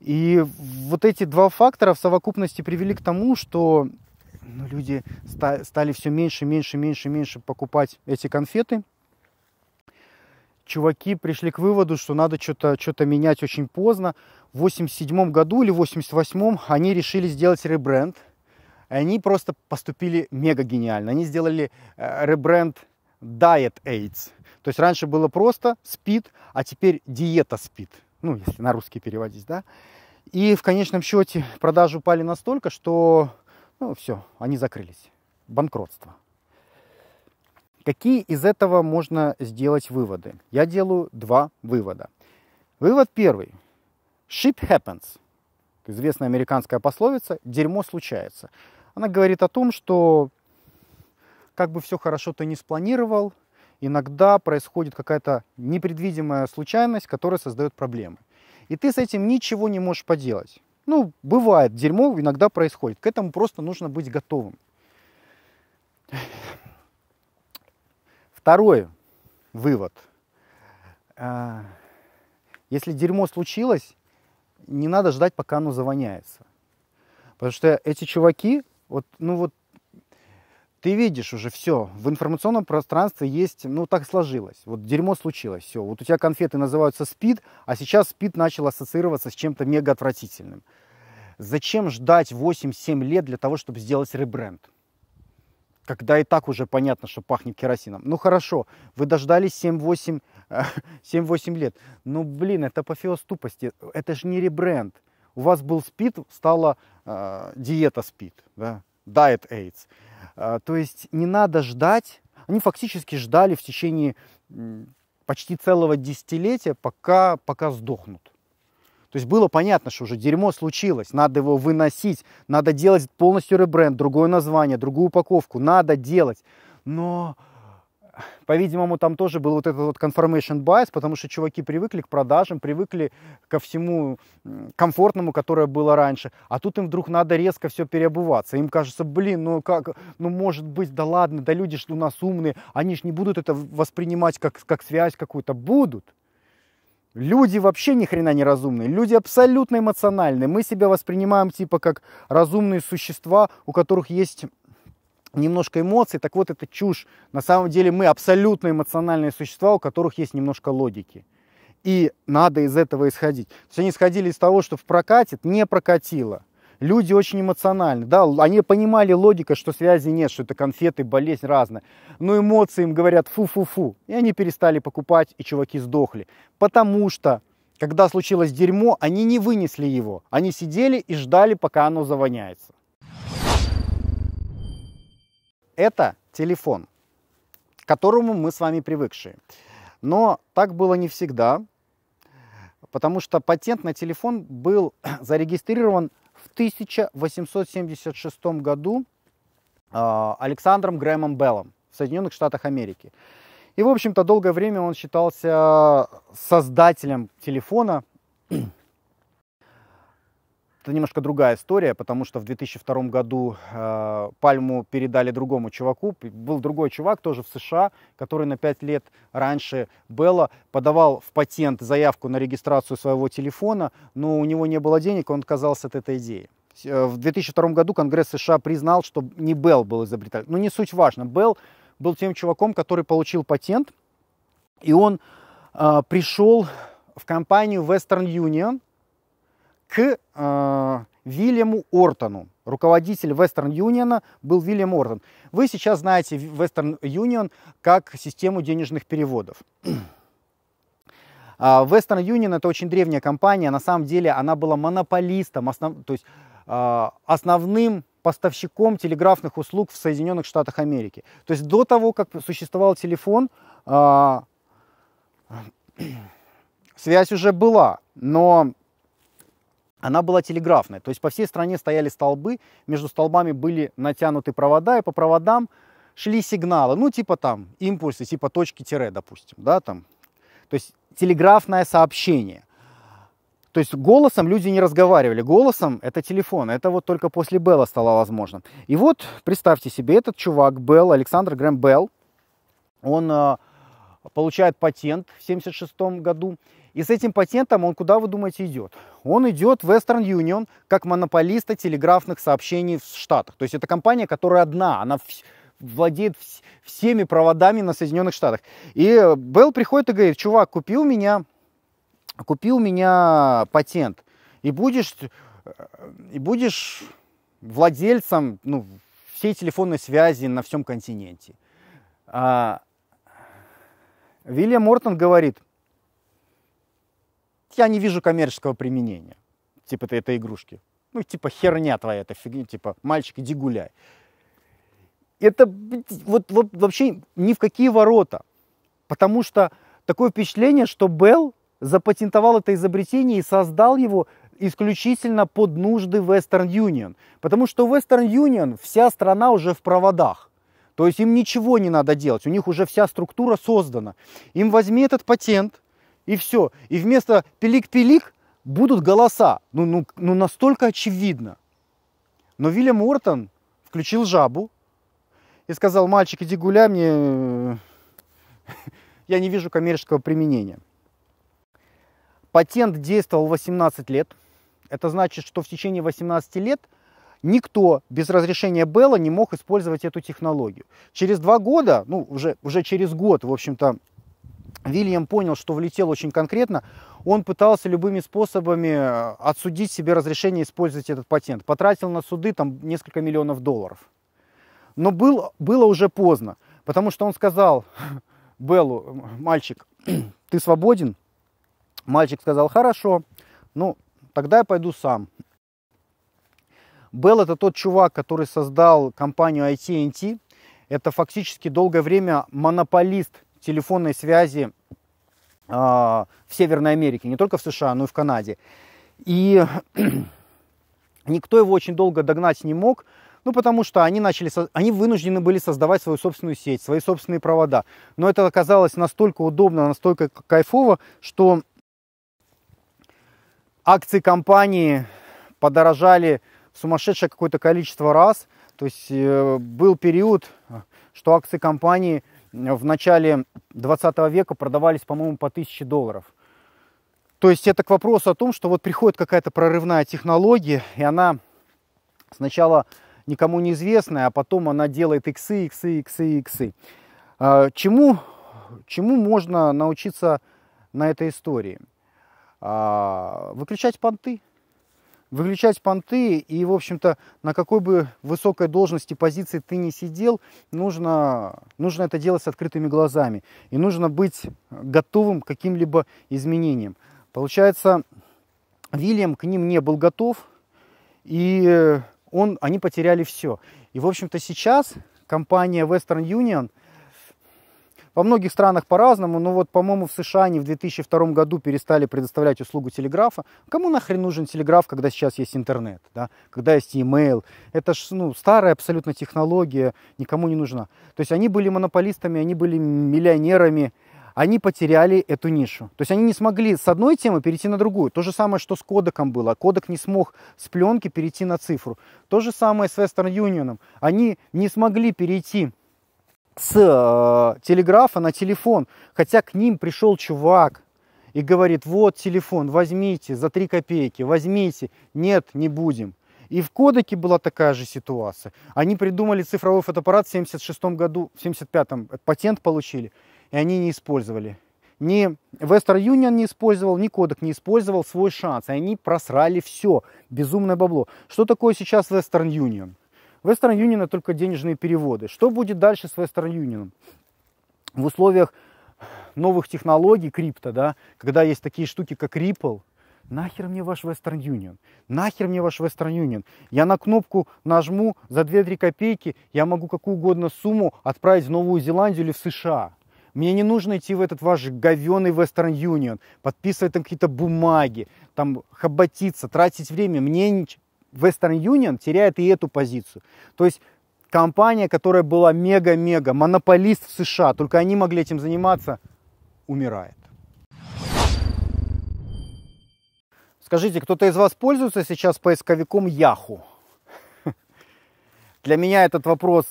И вот эти два фактора в совокупности привели к тому, что ну, люди ста- стали все меньше, меньше, меньше, меньше покупать эти конфеты. Чуваки пришли к выводу, что надо что-то что менять очень поздно. В 87 году или 88 они решили сделать ребренд – они просто поступили мега гениально. Они сделали э, ребренд Diet AIDS. То есть раньше было просто спид, а теперь диета спид. Ну, если на русский переводить, да. И в конечном счете продажи упали настолько, что, ну, все, они закрылись. Банкротство. Какие из этого можно сделать выводы? Я делаю два вывода. Вывод первый. Shit happens. Известная американская пословица «дерьмо случается». Она говорит о том, что как бы все хорошо ты не спланировал, иногда происходит какая-то непредвидимая случайность, которая создает проблемы. И ты с этим ничего не можешь поделать. Ну, бывает, дерьмо иногда происходит. К этому просто нужно быть готовым. Второй вывод. А, если дерьмо случилось, не надо ждать, пока оно завоняется. Потому что эти чуваки, вот, ну вот ты видишь уже все. В информационном пространстве есть, ну так сложилось. Вот дерьмо случилось, все. Вот у тебя конфеты называются спид, а сейчас спид начал ассоциироваться с чем-то мега отвратительным. Зачем ждать 8-7 лет для того, чтобы сделать ребренд? Когда и так уже понятно, что пахнет керосином. Ну хорошо, вы дождались 7-8 э, лет. Ну блин, это апофеоз тупости. Это же не ребренд. У вас был СПИД, стала э, диета СПИД, да, diet AIDS. Э, то есть не надо ждать, они фактически ждали в течение почти целого десятилетия, пока, пока сдохнут. То есть было понятно, что уже дерьмо случилось, надо его выносить, надо делать полностью ребренд, другое название, другую упаковку, надо делать. Но по-видимому, там тоже был вот этот вот confirmation bias, потому что чуваки привыкли к продажам, привыкли ко всему комфортному, которое было раньше. А тут им вдруг надо резко все переобуваться. Им кажется, блин, ну как, ну может быть, да ладно, да люди ж у нас умные, они ж не будут это воспринимать как, как связь какую-то. Будут. Люди вообще ни хрена не разумные. Люди абсолютно эмоциональные. Мы себя воспринимаем типа как разумные существа, у которых есть немножко эмоций. Так вот, это чушь. На самом деле мы абсолютно эмоциональные существа, у которых есть немножко логики. И надо из этого исходить. То есть они исходили из того, что в прокатит, не прокатило. Люди очень эмоциональны, да, они понимали логика, что связи нет, что это конфеты, болезнь разная. Но эмоции им говорят фу-фу-фу, и они перестали покупать, и чуваки сдохли. Потому что, когда случилось дерьмо, они не вынесли его, они сидели и ждали, пока оно завоняется. Это телефон, к которому мы с вами привыкшие. Но так было не всегда, потому что патент на телефон был *clears throat* зарегистрирован в 1876 году а, Александром Грэмом Беллом в Соединенных Штатах Америки. И, в общем-то, долгое время он считался создателем телефона, *clears throat* Это немножко другая история, потому что в 2002 году э, пальму передали другому чуваку. Был другой чувак тоже в США, который на 5 лет раньше Белла подавал в патент заявку на регистрацию своего телефона, но у него не было денег, он отказался от этой идеи. Э, в 2002 году Конгресс США признал, что не Белл был изобретателем, Но ну, не суть важно. Белл был тем чуваком, который получил патент, и он э, пришел в компанию Western Union – к э, Вильяму Ортону. Руководитель Western Union был Вильям Ортон. Вы сейчас знаете Western Union как систему денежных переводов. А, Western Union это очень древняя компания, на самом деле она была монополистом, основ, то есть э, основным поставщиком телеграфных услуг в Соединенных Штатах Америки. То есть до того, как существовал телефон, э, *clears throat* связь уже была, но она была телеграфная. То есть по всей стране стояли столбы, между столбами были натянуты провода, и по проводам шли сигналы, ну типа там импульсы, типа точки-тире, допустим, да, там. То есть телеграфное сообщение. То есть голосом люди не разговаривали, голосом это телефон, это вот только после Белла стало возможно. И вот представьте себе, этот чувак Белл, Александр Грэм Белл, он э, получает патент в 1976 году, и с этим патентом он куда, вы думаете, идет? Он идет в Western Union как монополиста телеграфных сообщений в Штатах. То есть это компания, которая одна, она владеет всеми проводами на Соединенных Штатах. И Белл приходит и говорит, чувак, купи у меня, купи у меня патент, и будешь, и будешь владельцем ну, всей телефонной связи на всем континенте. А, Вильям Мортон говорит – я не вижу коммерческого применения, типа ты этой игрушки. Ну, типа херня твоя, это фигня, ну, типа мальчик, иди гуляй. Это вот, вот вообще ни в какие ворота. Потому что такое впечатление, что Белл запатентовал это изобретение и создал его исключительно под нужды Western Union. Потому что Western Union вся страна уже в проводах. То есть им ничего не надо делать, у них уже вся структура создана. Им возьми этот патент, и все. И вместо пилик-пилик будут голоса. Ну, ну, ну настолько очевидно. Но Вильям Уортон включил жабу и сказал, мальчик, иди гуляй, мне... Э, *laughs* я не вижу коммерческого применения. Патент действовал 18 лет. Это значит, что в течение 18 лет никто без разрешения Белла не мог использовать эту технологию. Через два года, ну уже, уже через год, в общем-то, Вильям понял, что влетел очень конкретно, он пытался любыми способами э, отсудить себе разрешение использовать этот патент. Потратил на суды там несколько миллионов долларов. Но был, было уже поздно, потому что он сказал *laughs* Беллу, мальчик, *clears throat* ты свободен? Мальчик сказал, хорошо, ну тогда я пойду сам. Белл это тот чувак, который создал компанию AT&T. Это фактически долгое время монополист телефонной связи а, в Северной Америке, не только в США, но и в Канаде. И *clears throat* никто его очень долго догнать не мог, ну, потому что они, начали, они вынуждены были создавать свою собственную сеть, свои собственные провода. Но это оказалось настолько удобно, настолько кайфово, что акции компании подорожали в сумасшедшее какое-то количество раз. То есть э, был период, что акции компании в начале 20 века продавались, по-моему, по 1000 долларов. То есть это к вопросу о том, что вот приходит какая-то прорывная технология, и она сначала никому не известная, а потом она делает иксы, иксы, иксы, иксы. А, чему, чему можно научиться на этой истории? А, выключать понты – выключать понты и, в общем-то, на какой бы высокой должности, позиции ты не сидел, нужно, нужно это делать с открытыми глазами. И нужно быть готовым к каким-либо изменениям. Получается, Вильям к ним не был готов, и он, они потеряли все. И, в общем-то, сейчас компания Western Union – во многих странах по-разному, но вот, по-моему, в США они в 2002 году перестали предоставлять услугу телеграфа. Кому нахрен нужен телеграф, когда сейчас есть интернет, да? когда есть e-mail? Это ж ну, старая абсолютно технология, никому не нужна. То есть они были монополистами, они были миллионерами, они потеряли эту нишу. То есть они не смогли с одной темы перейти на другую. То же самое, что с кодеком было. Кодек не смог с пленки перейти на цифру. То же самое с Western Union. Они не смогли перейти с э, телеграфа на телефон, хотя к ним пришел чувак и говорит, вот телефон, возьмите за 3 копейки, возьмите, нет, не будем. И в кодеке была такая же ситуация. Они придумали цифровой фотоаппарат в 76 году, в 75-м патент получили, и они не использовали. Ни Western Union не использовал, ни кодек не использовал свой шанс. И они просрали все, безумное бабло. Что такое сейчас Western Union? Western Union только денежные переводы. Что будет дальше с Western Union? В условиях новых технологий крипто, да, когда есть такие штуки, как Ripple, нахер мне ваш Western Union, нахер мне ваш Western Union. Я на кнопку нажму за 2-3 копейки, я могу какую угодно сумму отправить в Новую Зеландию или в США. Мне не нужно идти в этот ваш говеный Western Union, подписывать там какие-то бумаги, там хоботиться, тратить время. Мне Western Union теряет и эту позицию. То есть компания, которая была мега-мега, монополист в США, только они могли этим заниматься, умирает. Скажите, кто-то из вас пользуется сейчас поисковиком Yahoo? Для меня этот вопрос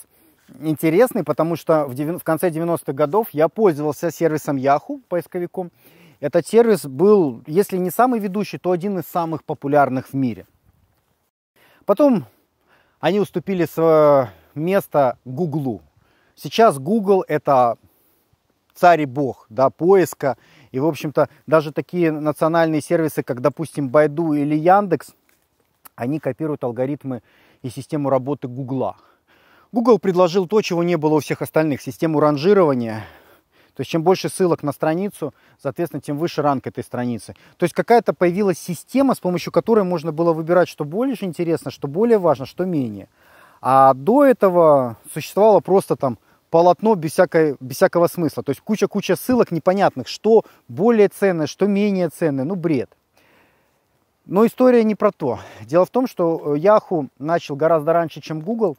интересный, потому что в, 90, в конце 90-х годов я пользовался сервисом Yahoo, поисковиком. Этот сервис был, если не самый ведущий, то один из самых популярных в мире. Потом они уступили свое место Гуглу. Сейчас Google это царь и бог да, поиска. И, в общем-то, даже такие национальные сервисы, как, допустим, Байду или Яндекс, они копируют алгоритмы и систему работы Гугла. Google предложил то, чего не было у всех остальных, систему ранжирования – то есть чем больше ссылок на страницу, соответственно, тем выше ранг этой страницы. То есть какая-то появилась система, с помощью которой можно было выбирать, что больше интересно, что более важно, что менее. А до этого существовало просто там полотно без, всякой, без всякого смысла. То есть куча-куча ссылок непонятных, что более ценное, что менее ценное. Ну, бред. Но история не про то. Дело в том, что э, Yahoo начал гораздо раньше, чем Google.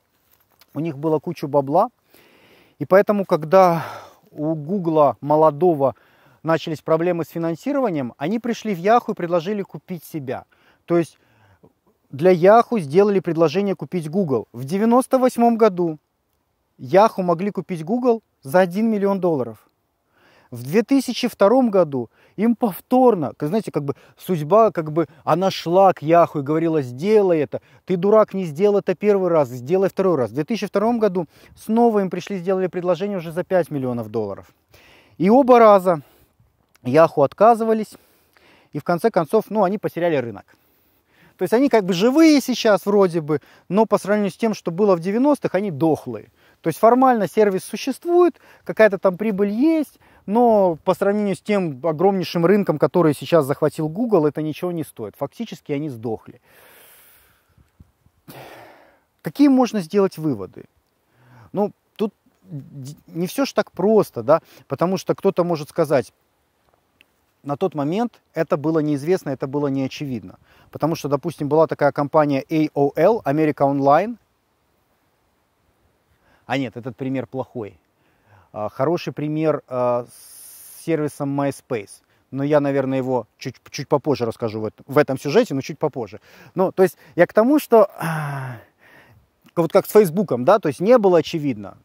У них было куча бабла. И поэтому, когда у Гугла молодого начались проблемы с финансированием, они пришли в Яху и предложили купить себя. То есть для Яху сделали предложение купить Google. В 1998 году Яху могли купить Google за 1 миллион долларов. В 2002 году им повторно, как, знаете, как бы судьба, как бы она шла к Яху и говорила, сделай это, ты дурак, не сделал это первый раз, сделай второй раз. В 2002 году снова им пришли, сделали предложение уже за 5 миллионов долларов. И оба раза Яху отказывались, и в конце концов, ну, они потеряли рынок. То есть они как бы живые сейчас вроде бы, но по сравнению с тем, что было в 90-х, они дохлые. То есть формально сервис существует, какая-то там прибыль есть, но по сравнению с тем огромнейшим рынком, который сейчас захватил Google, это ничего не стоит. Фактически они сдохли. Какие можно сделать выводы? Ну, тут не все ж так просто, да, потому что кто-то может сказать, на тот момент это было неизвестно, это было неочевидно. Потому что, допустим, была такая компания AOL, America Online. А нет, этот пример плохой. А, хороший пример а, с сервисом MySpace. Но я, наверное, его чуть, чуть попозже расскажу в этом, в этом сюжете, но чуть попозже. Ну, то есть я к тому, что *clears throat* вот как с Фейсбуком, да, то есть не было очевидно.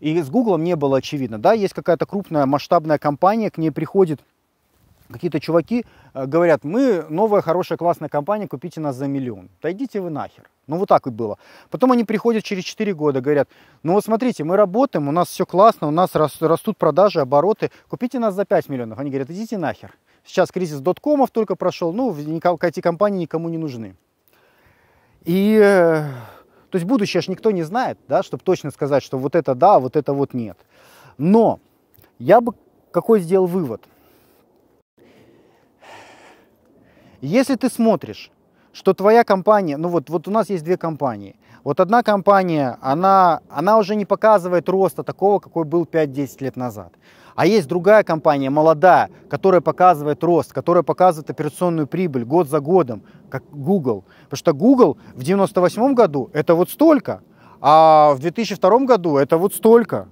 и с Гуглом не было очевидно, да, есть какая-то крупная масштабная компания, к ней приходит какие-то чуваки э, говорят, мы новая, хорошая, классная компания, купите нас за миллион. Да идите вы нахер. Ну вот так и было. Потом они приходят через 4 года, говорят, ну вот смотрите, мы работаем, у нас все классно, у нас растут продажи, обороты, купите нас за 5 миллионов. Они говорят, идите нахер. Сейчас кризис доткомов только прошел, ну эти компании никому не нужны. И э, то есть будущее же никто не знает, да, чтобы точно сказать, что вот это да, а вот это вот нет. Но я бы какой сделал вывод? Если ты смотришь, что твоя компания, ну вот, вот у нас есть две компании. Вот одна компания, она, она уже не показывает роста такого, какой был 5-10 лет назад. А есть другая компания, молодая, которая показывает рост, которая показывает операционную прибыль год за годом, как Google. Потому что Google в 98 году это вот столько, а в 2002 году это вот столько.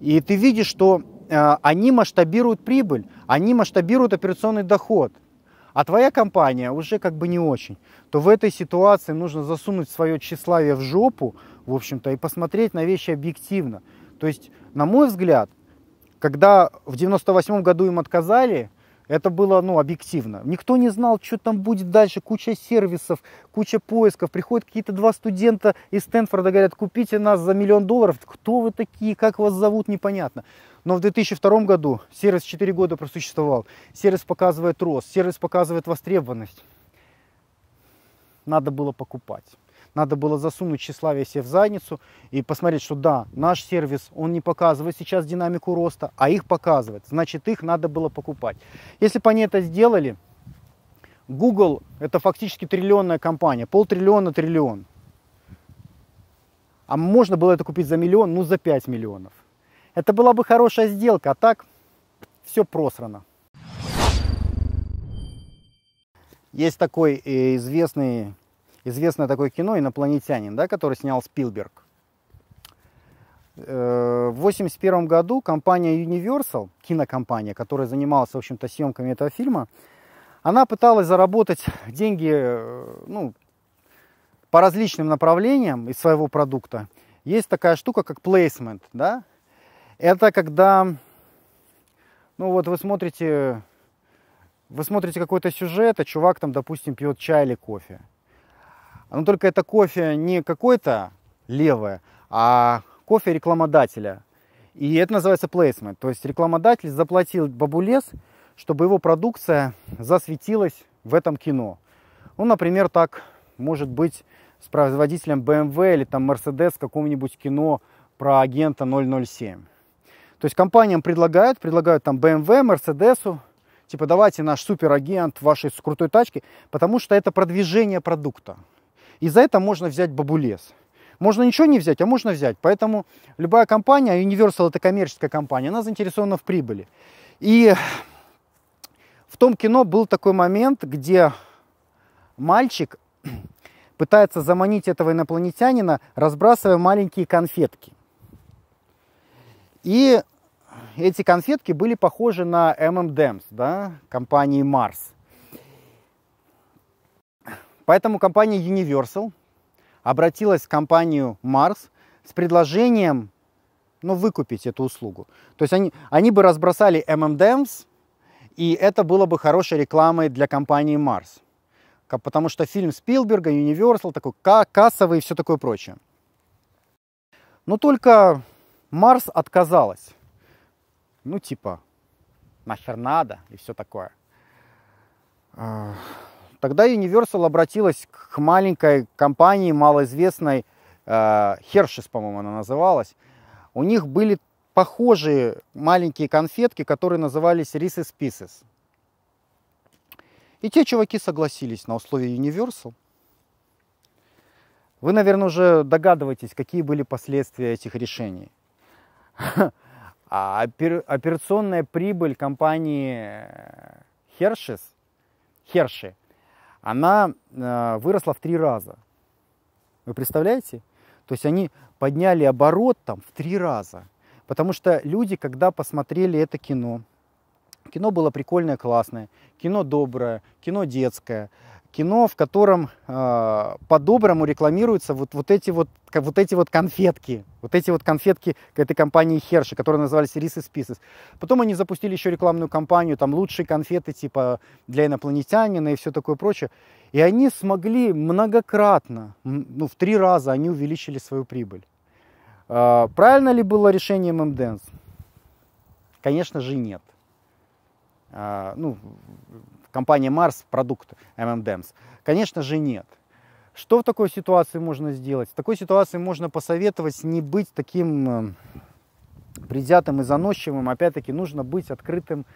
И ты видишь, что э, они масштабируют прибыль, они масштабируют операционный доход – а твоя компания уже как бы не очень, то в этой ситуации нужно засунуть свое тщеславие в жопу, в общем-то, и посмотреть на вещи объективно. То есть, на мой взгляд, когда в 98 году им отказали, это было, ну, объективно. Никто не знал, что там будет дальше. Куча сервисов, куча поисков. Приходят какие-то два студента из Стэнфорда, говорят, купите нас за миллион долларов. Кто вы такие, как вас зовут, непонятно. Но в 2002 году сервис 4 года просуществовал. Сервис показывает рост, сервис показывает востребованность. Надо было покупать. Надо было засунуть тщеславие себе в задницу и посмотреть, что да, наш сервис, он не показывает сейчас динамику роста, а их показывает. Значит, их надо было покупать. Если бы они это сделали, Google это фактически триллионная компания, полтриллиона триллион. А можно было это купить за миллион, ну за 5 миллионов. Это была бы хорошая сделка, а так все просрано. Есть такой э, известный, известное такое кино «Инопланетянин», да, который снял Спилберг. Э, в 1981 году компания Universal, кинокомпания, которая занималась, в общем-то, съемками этого фильма, она пыталась заработать деньги э, ну, по различным направлениям из своего продукта. Есть такая штука, как плейсмент, да? Это когда, ну вот вы смотрите, вы смотрите какой-то сюжет, а чувак там, допустим, пьет чай или кофе. Но только это кофе не какой то левое, а кофе рекламодателя. И это называется плейсмент. То есть рекламодатель заплатил бабулес, чтобы его продукция засветилась в этом кино. Ну, например, так может быть с производителем BMW эм или там Mercedes в каком-нибудь кино про агента 007. То есть компаниям предлагают, предлагают там BMW, Mercedes, типа давайте наш суперагент вашей крутой тачки, потому что это продвижение продукта. И за это можно взять бабулес. Можно ничего не взять, а можно взять. Поэтому любая компания, Universal это коммерческая компания, она заинтересована в прибыли. И в том кино был такой момент, где мальчик *clears throat* пытается заманить этого инопланетянина, разбрасывая маленькие конфетки. И эти конфетки были похожи на M&M's да, компании Mars. Поэтому компания Universal обратилась в компанию Mars с предложением ну, выкупить эту услугу. То есть они, они бы разбросали M&M's, и это было бы хорошей рекламой для компании Mars. Потому что фильм Спилберга, Universal, такой кассовый и все такое прочее. Но только Марс отказалась ну, типа, нахер надо и все такое. А, тогда Universal обратилась к маленькой компании, малоизвестной, Хершис, а, по-моему, она называлась. У них были похожие маленькие конфетки, которые назывались Reese's Pieces. И те чуваки согласились на условия Universal. Вы, наверное, уже догадываетесь, какие были последствия этих решений. *laughs* А операционная прибыль компании э, Hershey's, Hershey, она э, выросла в три раза. Вы представляете? То есть они подняли оборот там в три раза. Потому что люди, когда посмотрели это кино, кино было прикольное, классное, кино доброе, кино детское, кино, в котором э, по-доброму рекламируются вот, вот, эти вот, вот эти вот конфетки, вот эти вот конфетки этой компании Херши, которые назывались Рис и Списес. Потом они запустили еще рекламную кампанию, там лучшие конфеты типа для инопланетянина и все такое прочее. И они смогли многократно, ну в три раза они увеличили свою прибыль. Э, правильно ли было решение ММДэнс? Конечно же нет. Э, ну, компания Марс продукт MMDEMS? Конечно же нет. Что в такой ситуации можно сделать? В такой ситуации можно посоветовать не быть таким э, предвзятым и заносчивым. Опять-таки нужно быть открытым,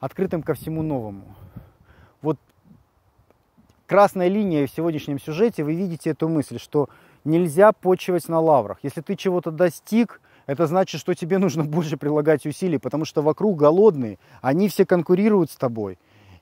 открытым ко всему новому. Вот красная линия в сегодняшнем сюжете, вы видите эту мысль, что нельзя почивать на лаврах. Если ты чего-то достиг, это значит, что тебе нужно *laughs* больше прилагать усилий, потому что вокруг голодные, они все конкурируют с тобой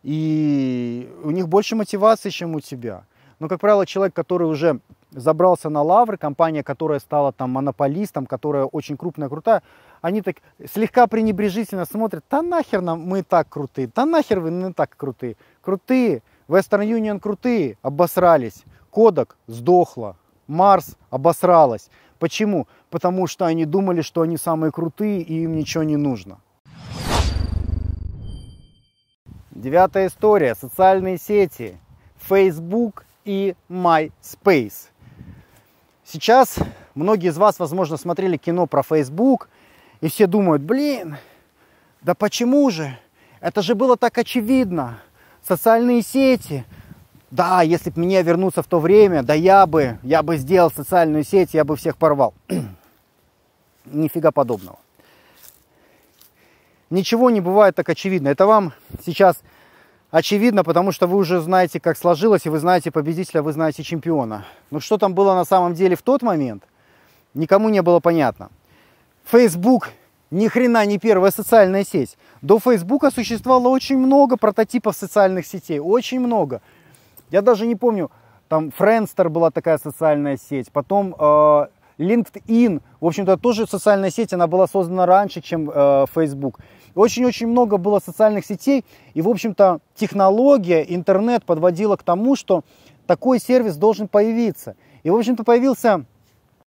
и у них больше мотивации, чем у тебя. Но, как правило, человек, который уже забрался на лавры, компания, которая стала там монополистом, которая очень крупная, крутая, они так слегка пренебрежительно смотрят, да нахер нам, мы так крутые, да нахер вы не так крутые. Крутые, Western Union крутые, обосрались, Кодок сдохла, Марс обосралась. Почему? Потому что они думали, что они самые крутые и им ничего не нужно. Девятая история. Социальные сети. Facebook и MySpace. Сейчас многие из вас, возможно, смотрели кино про Facebook, и все думают, блин, да почему же? Это же было так очевидно. Социальные сети. Да, если бы меня вернуться в то время, да я бы, я бы сделал социальную сеть, я бы всех порвал. *clears throat* Нифига подобного ничего не бывает так очевидно. Это вам сейчас очевидно, потому что вы уже знаете, как сложилось, и вы знаете победителя, вы знаете чемпиона. Но что там было на самом деле в тот момент, никому не было понятно. Facebook ни хрена не первая социальная сеть. До Фейсбука существовало очень много прототипов социальных сетей, очень много. Я даже не помню, там Friendster была такая социальная сеть, потом э, LinkedIn, в общем-то, тоже социальная сеть, она была создана раньше, чем э, Facebook. Очень-очень много было социальных сетей, и, в общем-то, технология, интернет подводила к тому, что такой сервис должен появиться. И, в общем-то, появился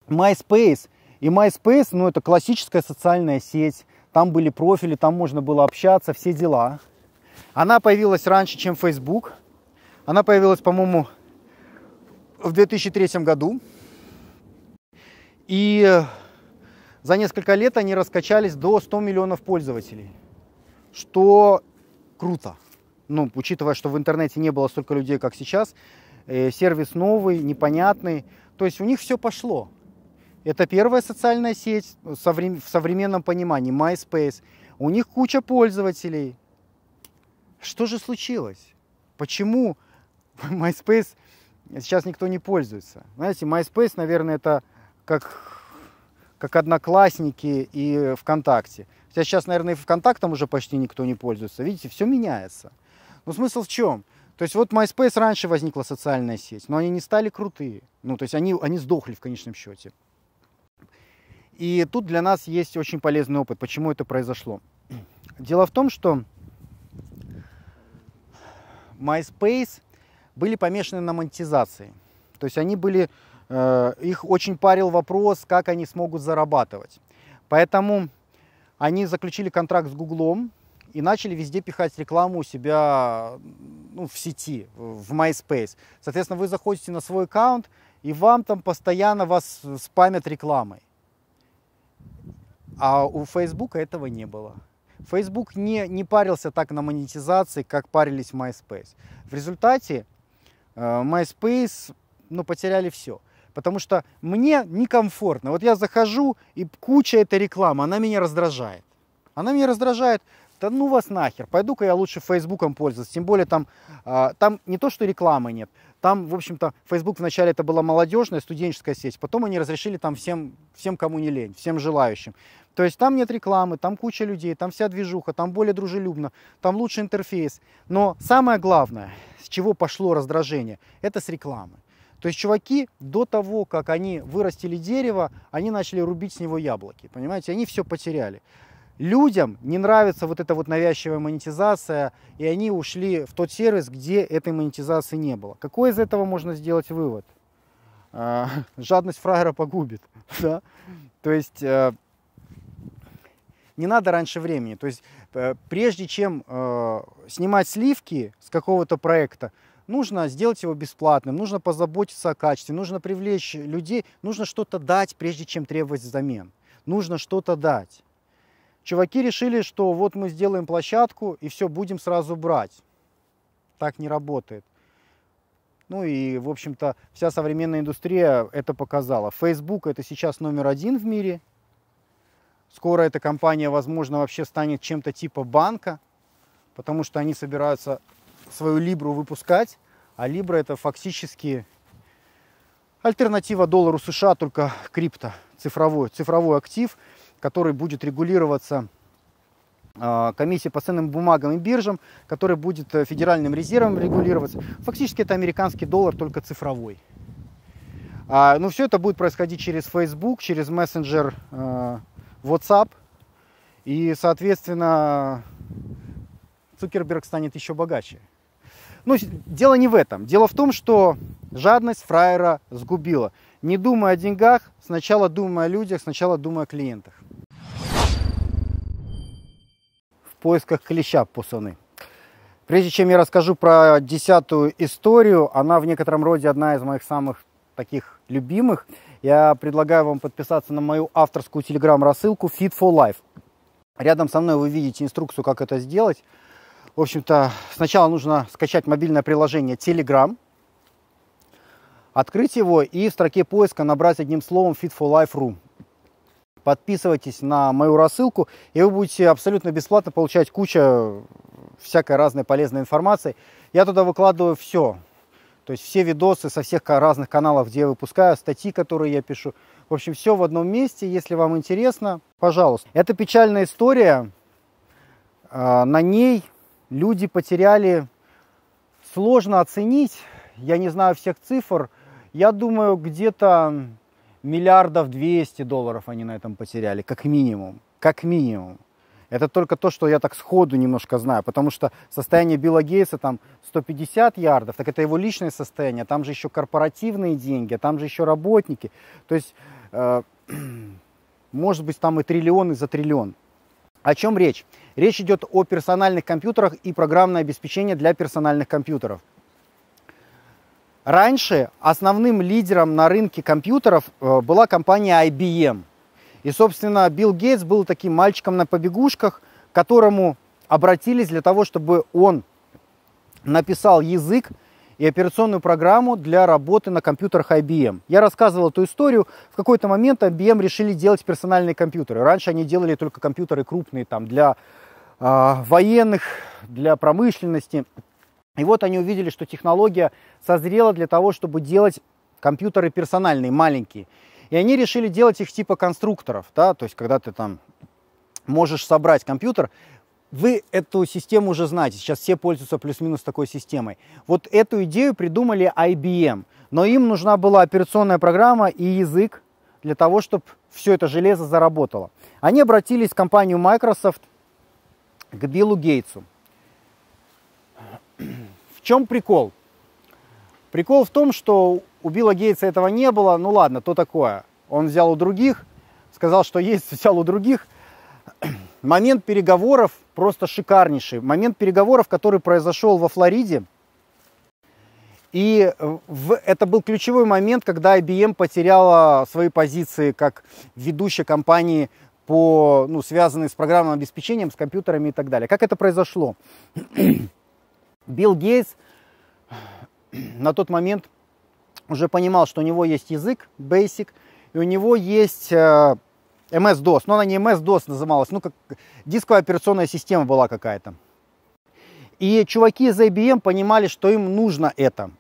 MySpace. И MySpace, ну, это классическая социальная сеть. Там были профили, там можно было общаться, все дела. Она появилась раньше, чем Facebook. Она появилась, по-моему, в 2003 году. И за несколько лет они раскачались до 100 миллионов пользователей, что круто. Ну, учитывая, что в интернете не было столько людей, как сейчас, э, сервис новый, непонятный. То есть у них все пошло. Это первая социальная сеть в современном понимании, MySpace. У них куча пользователей. Что же случилось? Почему *laughs* MySpace сейчас никто не пользуется? Знаете, MySpace, наверное, это как как Одноклассники и ВКонтакте. Хотя сейчас, наверное, и ВКонтактом уже почти никто не пользуется. Видите, все меняется. Но смысл в чем? То есть вот MySpace раньше возникла социальная сеть, но они не стали крутые. Ну, то есть они, они сдохли в конечном счете. И тут для нас есть очень полезный опыт, почему это произошло. Дело в том, что MySpace были помешаны на монетизации. То есть они были Э, их очень парил вопрос, как они смогут зарабатывать. Поэтому они заключили контракт с Гуглом и начали везде пихать рекламу у себя ну, в сети, в MySpace. Соответственно, вы заходите на свой аккаунт, и вам там постоянно вас спамят рекламой. А у Facebook этого не было. Facebook не, не парился так на монетизации, как парились в MySpace. В результате э, MySpace ну, потеряли все потому что мне некомфортно. Вот я захожу, и куча этой рекламы, она меня раздражает. Она меня раздражает, да ну вас нахер, пойду-ка я лучше Фейсбуком пользоваться. Тем более там, а, там не то, что рекламы нет, там, в общем-то, Facebook вначале это была молодежная студенческая сеть, потом они разрешили там всем, всем, кому не лень, всем желающим. То есть там нет рекламы, там куча людей, там вся движуха, там более дружелюбно, там лучший интерфейс. Но самое главное, с чего пошло раздражение, это с рекламы. То есть чуваки до того, как они вырастили дерево, они начали рубить с него яблоки, понимаете, они все потеряли. Людям не нравится вот эта вот навязчивая монетизация, и они ушли в тот сервис, где этой монетизации не было. Какой из этого можно сделать вывод? А, *laughs* жадность фраера погубит. *laughs* Да? То есть э, не надо раньше времени. То есть э, прежде чем э, снимать сливки с какого-то проекта, нужно сделать его бесплатным, нужно позаботиться о качестве, нужно привлечь людей, нужно что-то дать, прежде чем требовать взамен. Нужно что-то дать. Чуваки решили, что вот мы сделаем площадку и все, будем сразу брать. Так не работает. Ну и, в общем-то, вся современная индустрия это показала. Facebook это сейчас номер один в мире. Скоро эта компания, возможно, вообще станет чем-то типа банка, потому что они собираются свою либру выпускать, а либра это фактически альтернатива доллару США, только крипто, цифровой, цифровой актив, который будет регулироваться а, комиссией по ценным бумагам и биржам, который будет э, федеральным резервом регулироваться. Фактически это американский доллар, только цифровой. А, ну, все это будет происходить через Facebook, через мессенджер э, WhatsApp. И, соответственно, Цукерберг станет еще богаче. Ну, дело не в этом. Дело в том, что жадность фраера сгубила. Не думая о деньгах, сначала думая о людях, сначала думая о клиентах. В поисках клеща, пацаны. Прежде чем я расскажу про десятую историю, она в некотором роде одна из моих самых таких любимых. Я предлагаю вам подписаться на мою авторскую телеграм-рассылку Fit for Life. Рядом со мной вы видите инструкцию, как это сделать. В общем-то, сначала нужно скачать мобильное приложение Telegram, открыть его и в строке поиска набрать одним словом Fit for Life Room. Подписывайтесь на мою рассылку, и вы будете абсолютно бесплатно получать кучу всякой разной полезной информации. Я туда выкладываю все. То есть все видосы со всех разных каналов, где я выпускаю, статьи, которые я пишу. В общем, все в одном месте. Если вам интересно, пожалуйста. Это печальная история. А, на ней люди потеряли, сложно оценить, я не знаю всех цифр, я думаю, где-то миллиардов 200 долларов они на этом потеряли, как минимум, как минимум. Это только то, что я так сходу немножко знаю, потому что состояние Билла Гейтса там 150 ярдов, так это его личное состояние, там же еще корпоративные деньги, там же еще работники. То есть, э, *clears throat* может быть, там и триллион, за триллион. О чем речь? Речь идет о персональных компьютерах и программное обеспечение для персональных компьютеров. Раньше основным лидером на рынке компьютеров э, была компания IBM. И, собственно, Билл Гейтс был таким мальчиком на побегушках, к которому обратились для того, чтобы он написал язык, и операционную программу для работы на компьютерах IBM. Я рассказывал эту историю. В какой-то момент IBM решили делать персональные компьютеры. Раньше они делали только компьютеры крупные там, для э, военных, для промышленности. И вот они увидели, что технология созрела для того, чтобы делать компьютеры персональные, маленькие. И они решили делать их типа конструкторов, да, то есть когда ты там можешь собрать компьютер, вы эту систему уже знаете, сейчас все пользуются плюс-минус такой системой. Вот эту идею придумали IBM, но им нужна была операционная программа и язык для того, чтобы все это железо заработало. Они обратились в компанию Microsoft к Биллу Гейтсу. В чем прикол? Прикол в том, что у Билла Гейтса этого не было, ну ладно, то такое. Он взял у других, сказал, что есть, *laughs* взял у других. Момент переговоров просто шикарнейший. Момент переговоров, который произошел во Флориде. И э, в, это был ключевой момент, когда IBM потеряла свои позиции как ведущая компании по, ну, связанные с программным обеспечением, с компьютерами и так далее. Как это произошло? *clears throat* Билл Гейтс *clears throat* на тот момент уже понимал, что у него есть язык, Basic, и у него есть э, MS-DOS, но ну, она не MS-DOS называлась, ну как дисковая операционная система была какая-то. И чуваки из IBM эм понимали, что им нужно это.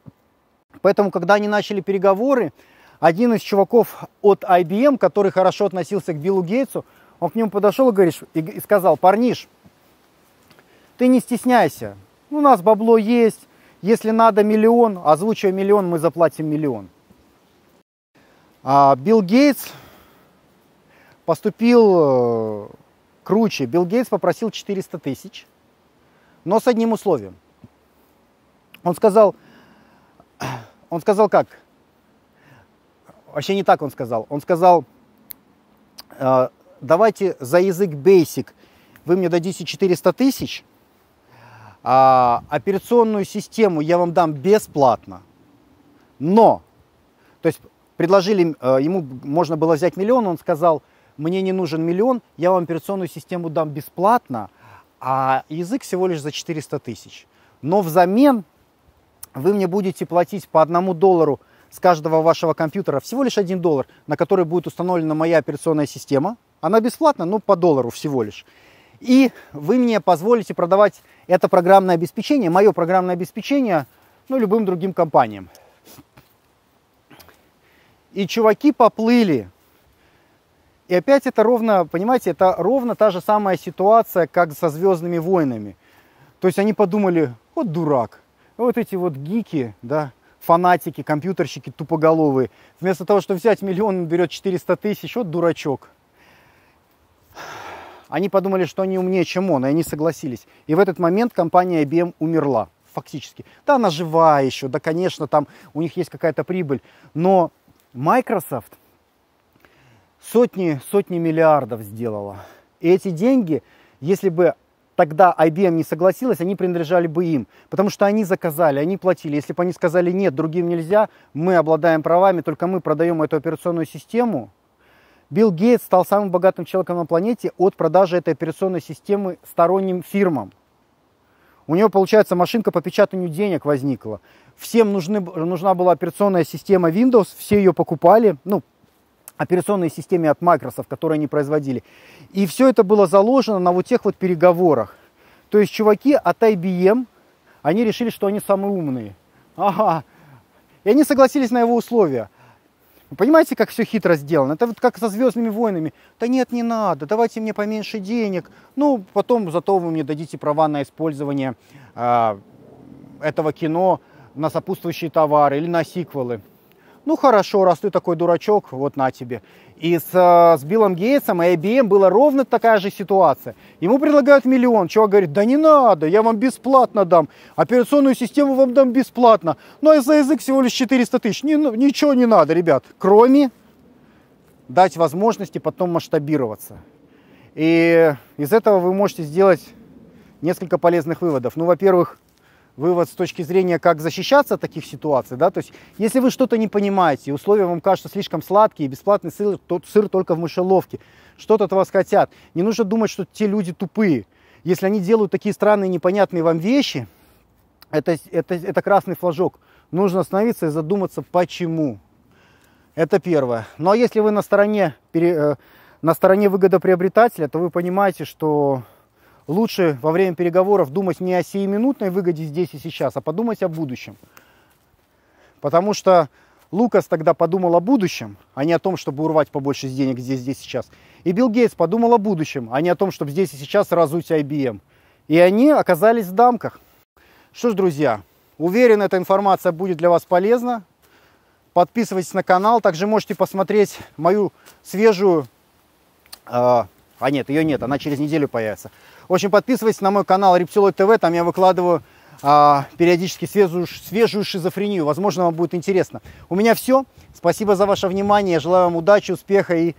Поэтому, когда они начали переговоры, один из чуваков от IBM, эм, который хорошо относился к Биллу Гейтсу, он к нему подошел и, говоришь, и сказал, парниш, ты не стесняйся, у нас бабло есть, если надо миллион, озвучивая миллион, мы заплатим миллион. А Билл Гейтс поступил э, круче. Билл Гейтс попросил 400 тысяч, но с одним условием. Он сказал, *clears throat* он сказал как? Вообще не так он сказал. Он сказал, «Э, давайте за язык Basic вы мне дадите 400 тысяч, а операционную систему я вам дам бесплатно, но, то есть предложили э, ему, можно было взять миллион, он сказал – мне не нужен миллион, я вам операционную систему дам бесплатно, а язык всего лишь за 400 тысяч. Но взамен вы мне будете платить по одному доллару с каждого вашего компьютера всего лишь один доллар, на который будет установлена моя операционная система. Она бесплатна, но по доллару всего лишь. И вы мне позволите продавать это программное обеспечение, мое программное обеспечение, ну, любым другим компаниям. И чуваки поплыли. И опять это ровно, понимаете, это ровно та же самая ситуация, как со «Звездными войнами». То есть они подумали, вот дурак, вот эти вот гики, да, фанатики, компьютерщики тупоголовые. Вместо того, чтобы взять миллион, он берет 400 тысяч, вот дурачок. Они подумали, что они умнее, чем он, и они согласились. И в этот момент компания IBM умерла, фактически. Да, она жива еще, да, конечно, там у них есть какая-то прибыль. Но Microsoft – сотни, сотни миллиардов сделала. И эти деньги, если бы тогда IBM не согласилась, они принадлежали бы им, потому что они заказали, они платили. Если бы они сказали, нет, другим нельзя, мы обладаем правами, только мы продаем эту операционную систему, Билл Гейтс стал самым богатым человеком на планете от продажи этой операционной системы сторонним фирмам. У него, получается, машинка по печатанию денег возникла. Всем нужны, нужна была операционная система Windows, все ее покупали, ну, операционной системе от Microsoft, которую они производили. И все это было заложено на вот тех вот переговорах. То есть чуваки от IBM, они решили, что они самые умные. Ага. И они согласились на его условия. Вы понимаете, как все хитро сделано? Это вот как со «Звездными войнами». Да нет, не надо, давайте мне поменьше денег. Ну, потом зато вы мне дадите права на использование э, этого кино на сопутствующие товары или на сиквелы ну хорошо, раз ты такой дурачок, вот на тебе. И с, э, с Биллом Гейтсом и IBM эм была ровно такая же ситуация. Ему предлагают миллион, чувак говорит, да не надо, я вам бесплатно дам, операционную систему вам дам бесплатно, но ну, а за язык всего лишь 400 тысяч, не, ну, ничего не надо, ребят, кроме дать возможности потом масштабироваться. И из этого вы можете сделать несколько полезных выводов. Ну, во-первых, вывод с точки зрения, как защищаться от таких ситуаций, да, то есть если вы что-то не понимаете, условия вам кажутся слишком сладкие, бесплатный сыр, тот сыр только в мышеловке, что-то от вас хотят, не нужно думать, что те люди тупые, если они делают такие странные, непонятные вам вещи, это, это, это красный флажок, нужно остановиться и задуматься, почему. Это первое. Ну а если вы на стороне, э, на стороне выгодоприобретателя, то вы понимаете, что лучше во время переговоров думать не о сиюминутной выгоде здесь и сейчас, а подумать о будущем. Потому что Лукас тогда подумал о будущем, а не о том, чтобы урвать побольше денег здесь, здесь, сейчас. И Билл Гейтс подумал о будущем, а не о том, чтобы здесь и сейчас разуть IBM. Эм. И они оказались в дамках. Что ж, друзья, уверен, эта информация будет для вас полезна. Подписывайтесь на канал. Также можете посмотреть мою свежую... а, а нет, ее нет, она через неделю появится. В общем, подписывайтесь на мой канал Рептилоид ТВ, там я выкладываю а, периодически свежую, свежую шизофрению. Возможно, вам будет интересно. У меня все. Спасибо за ваше внимание. Желаю вам удачи, успеха и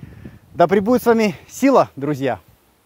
да пребудет с вами сила, друзья.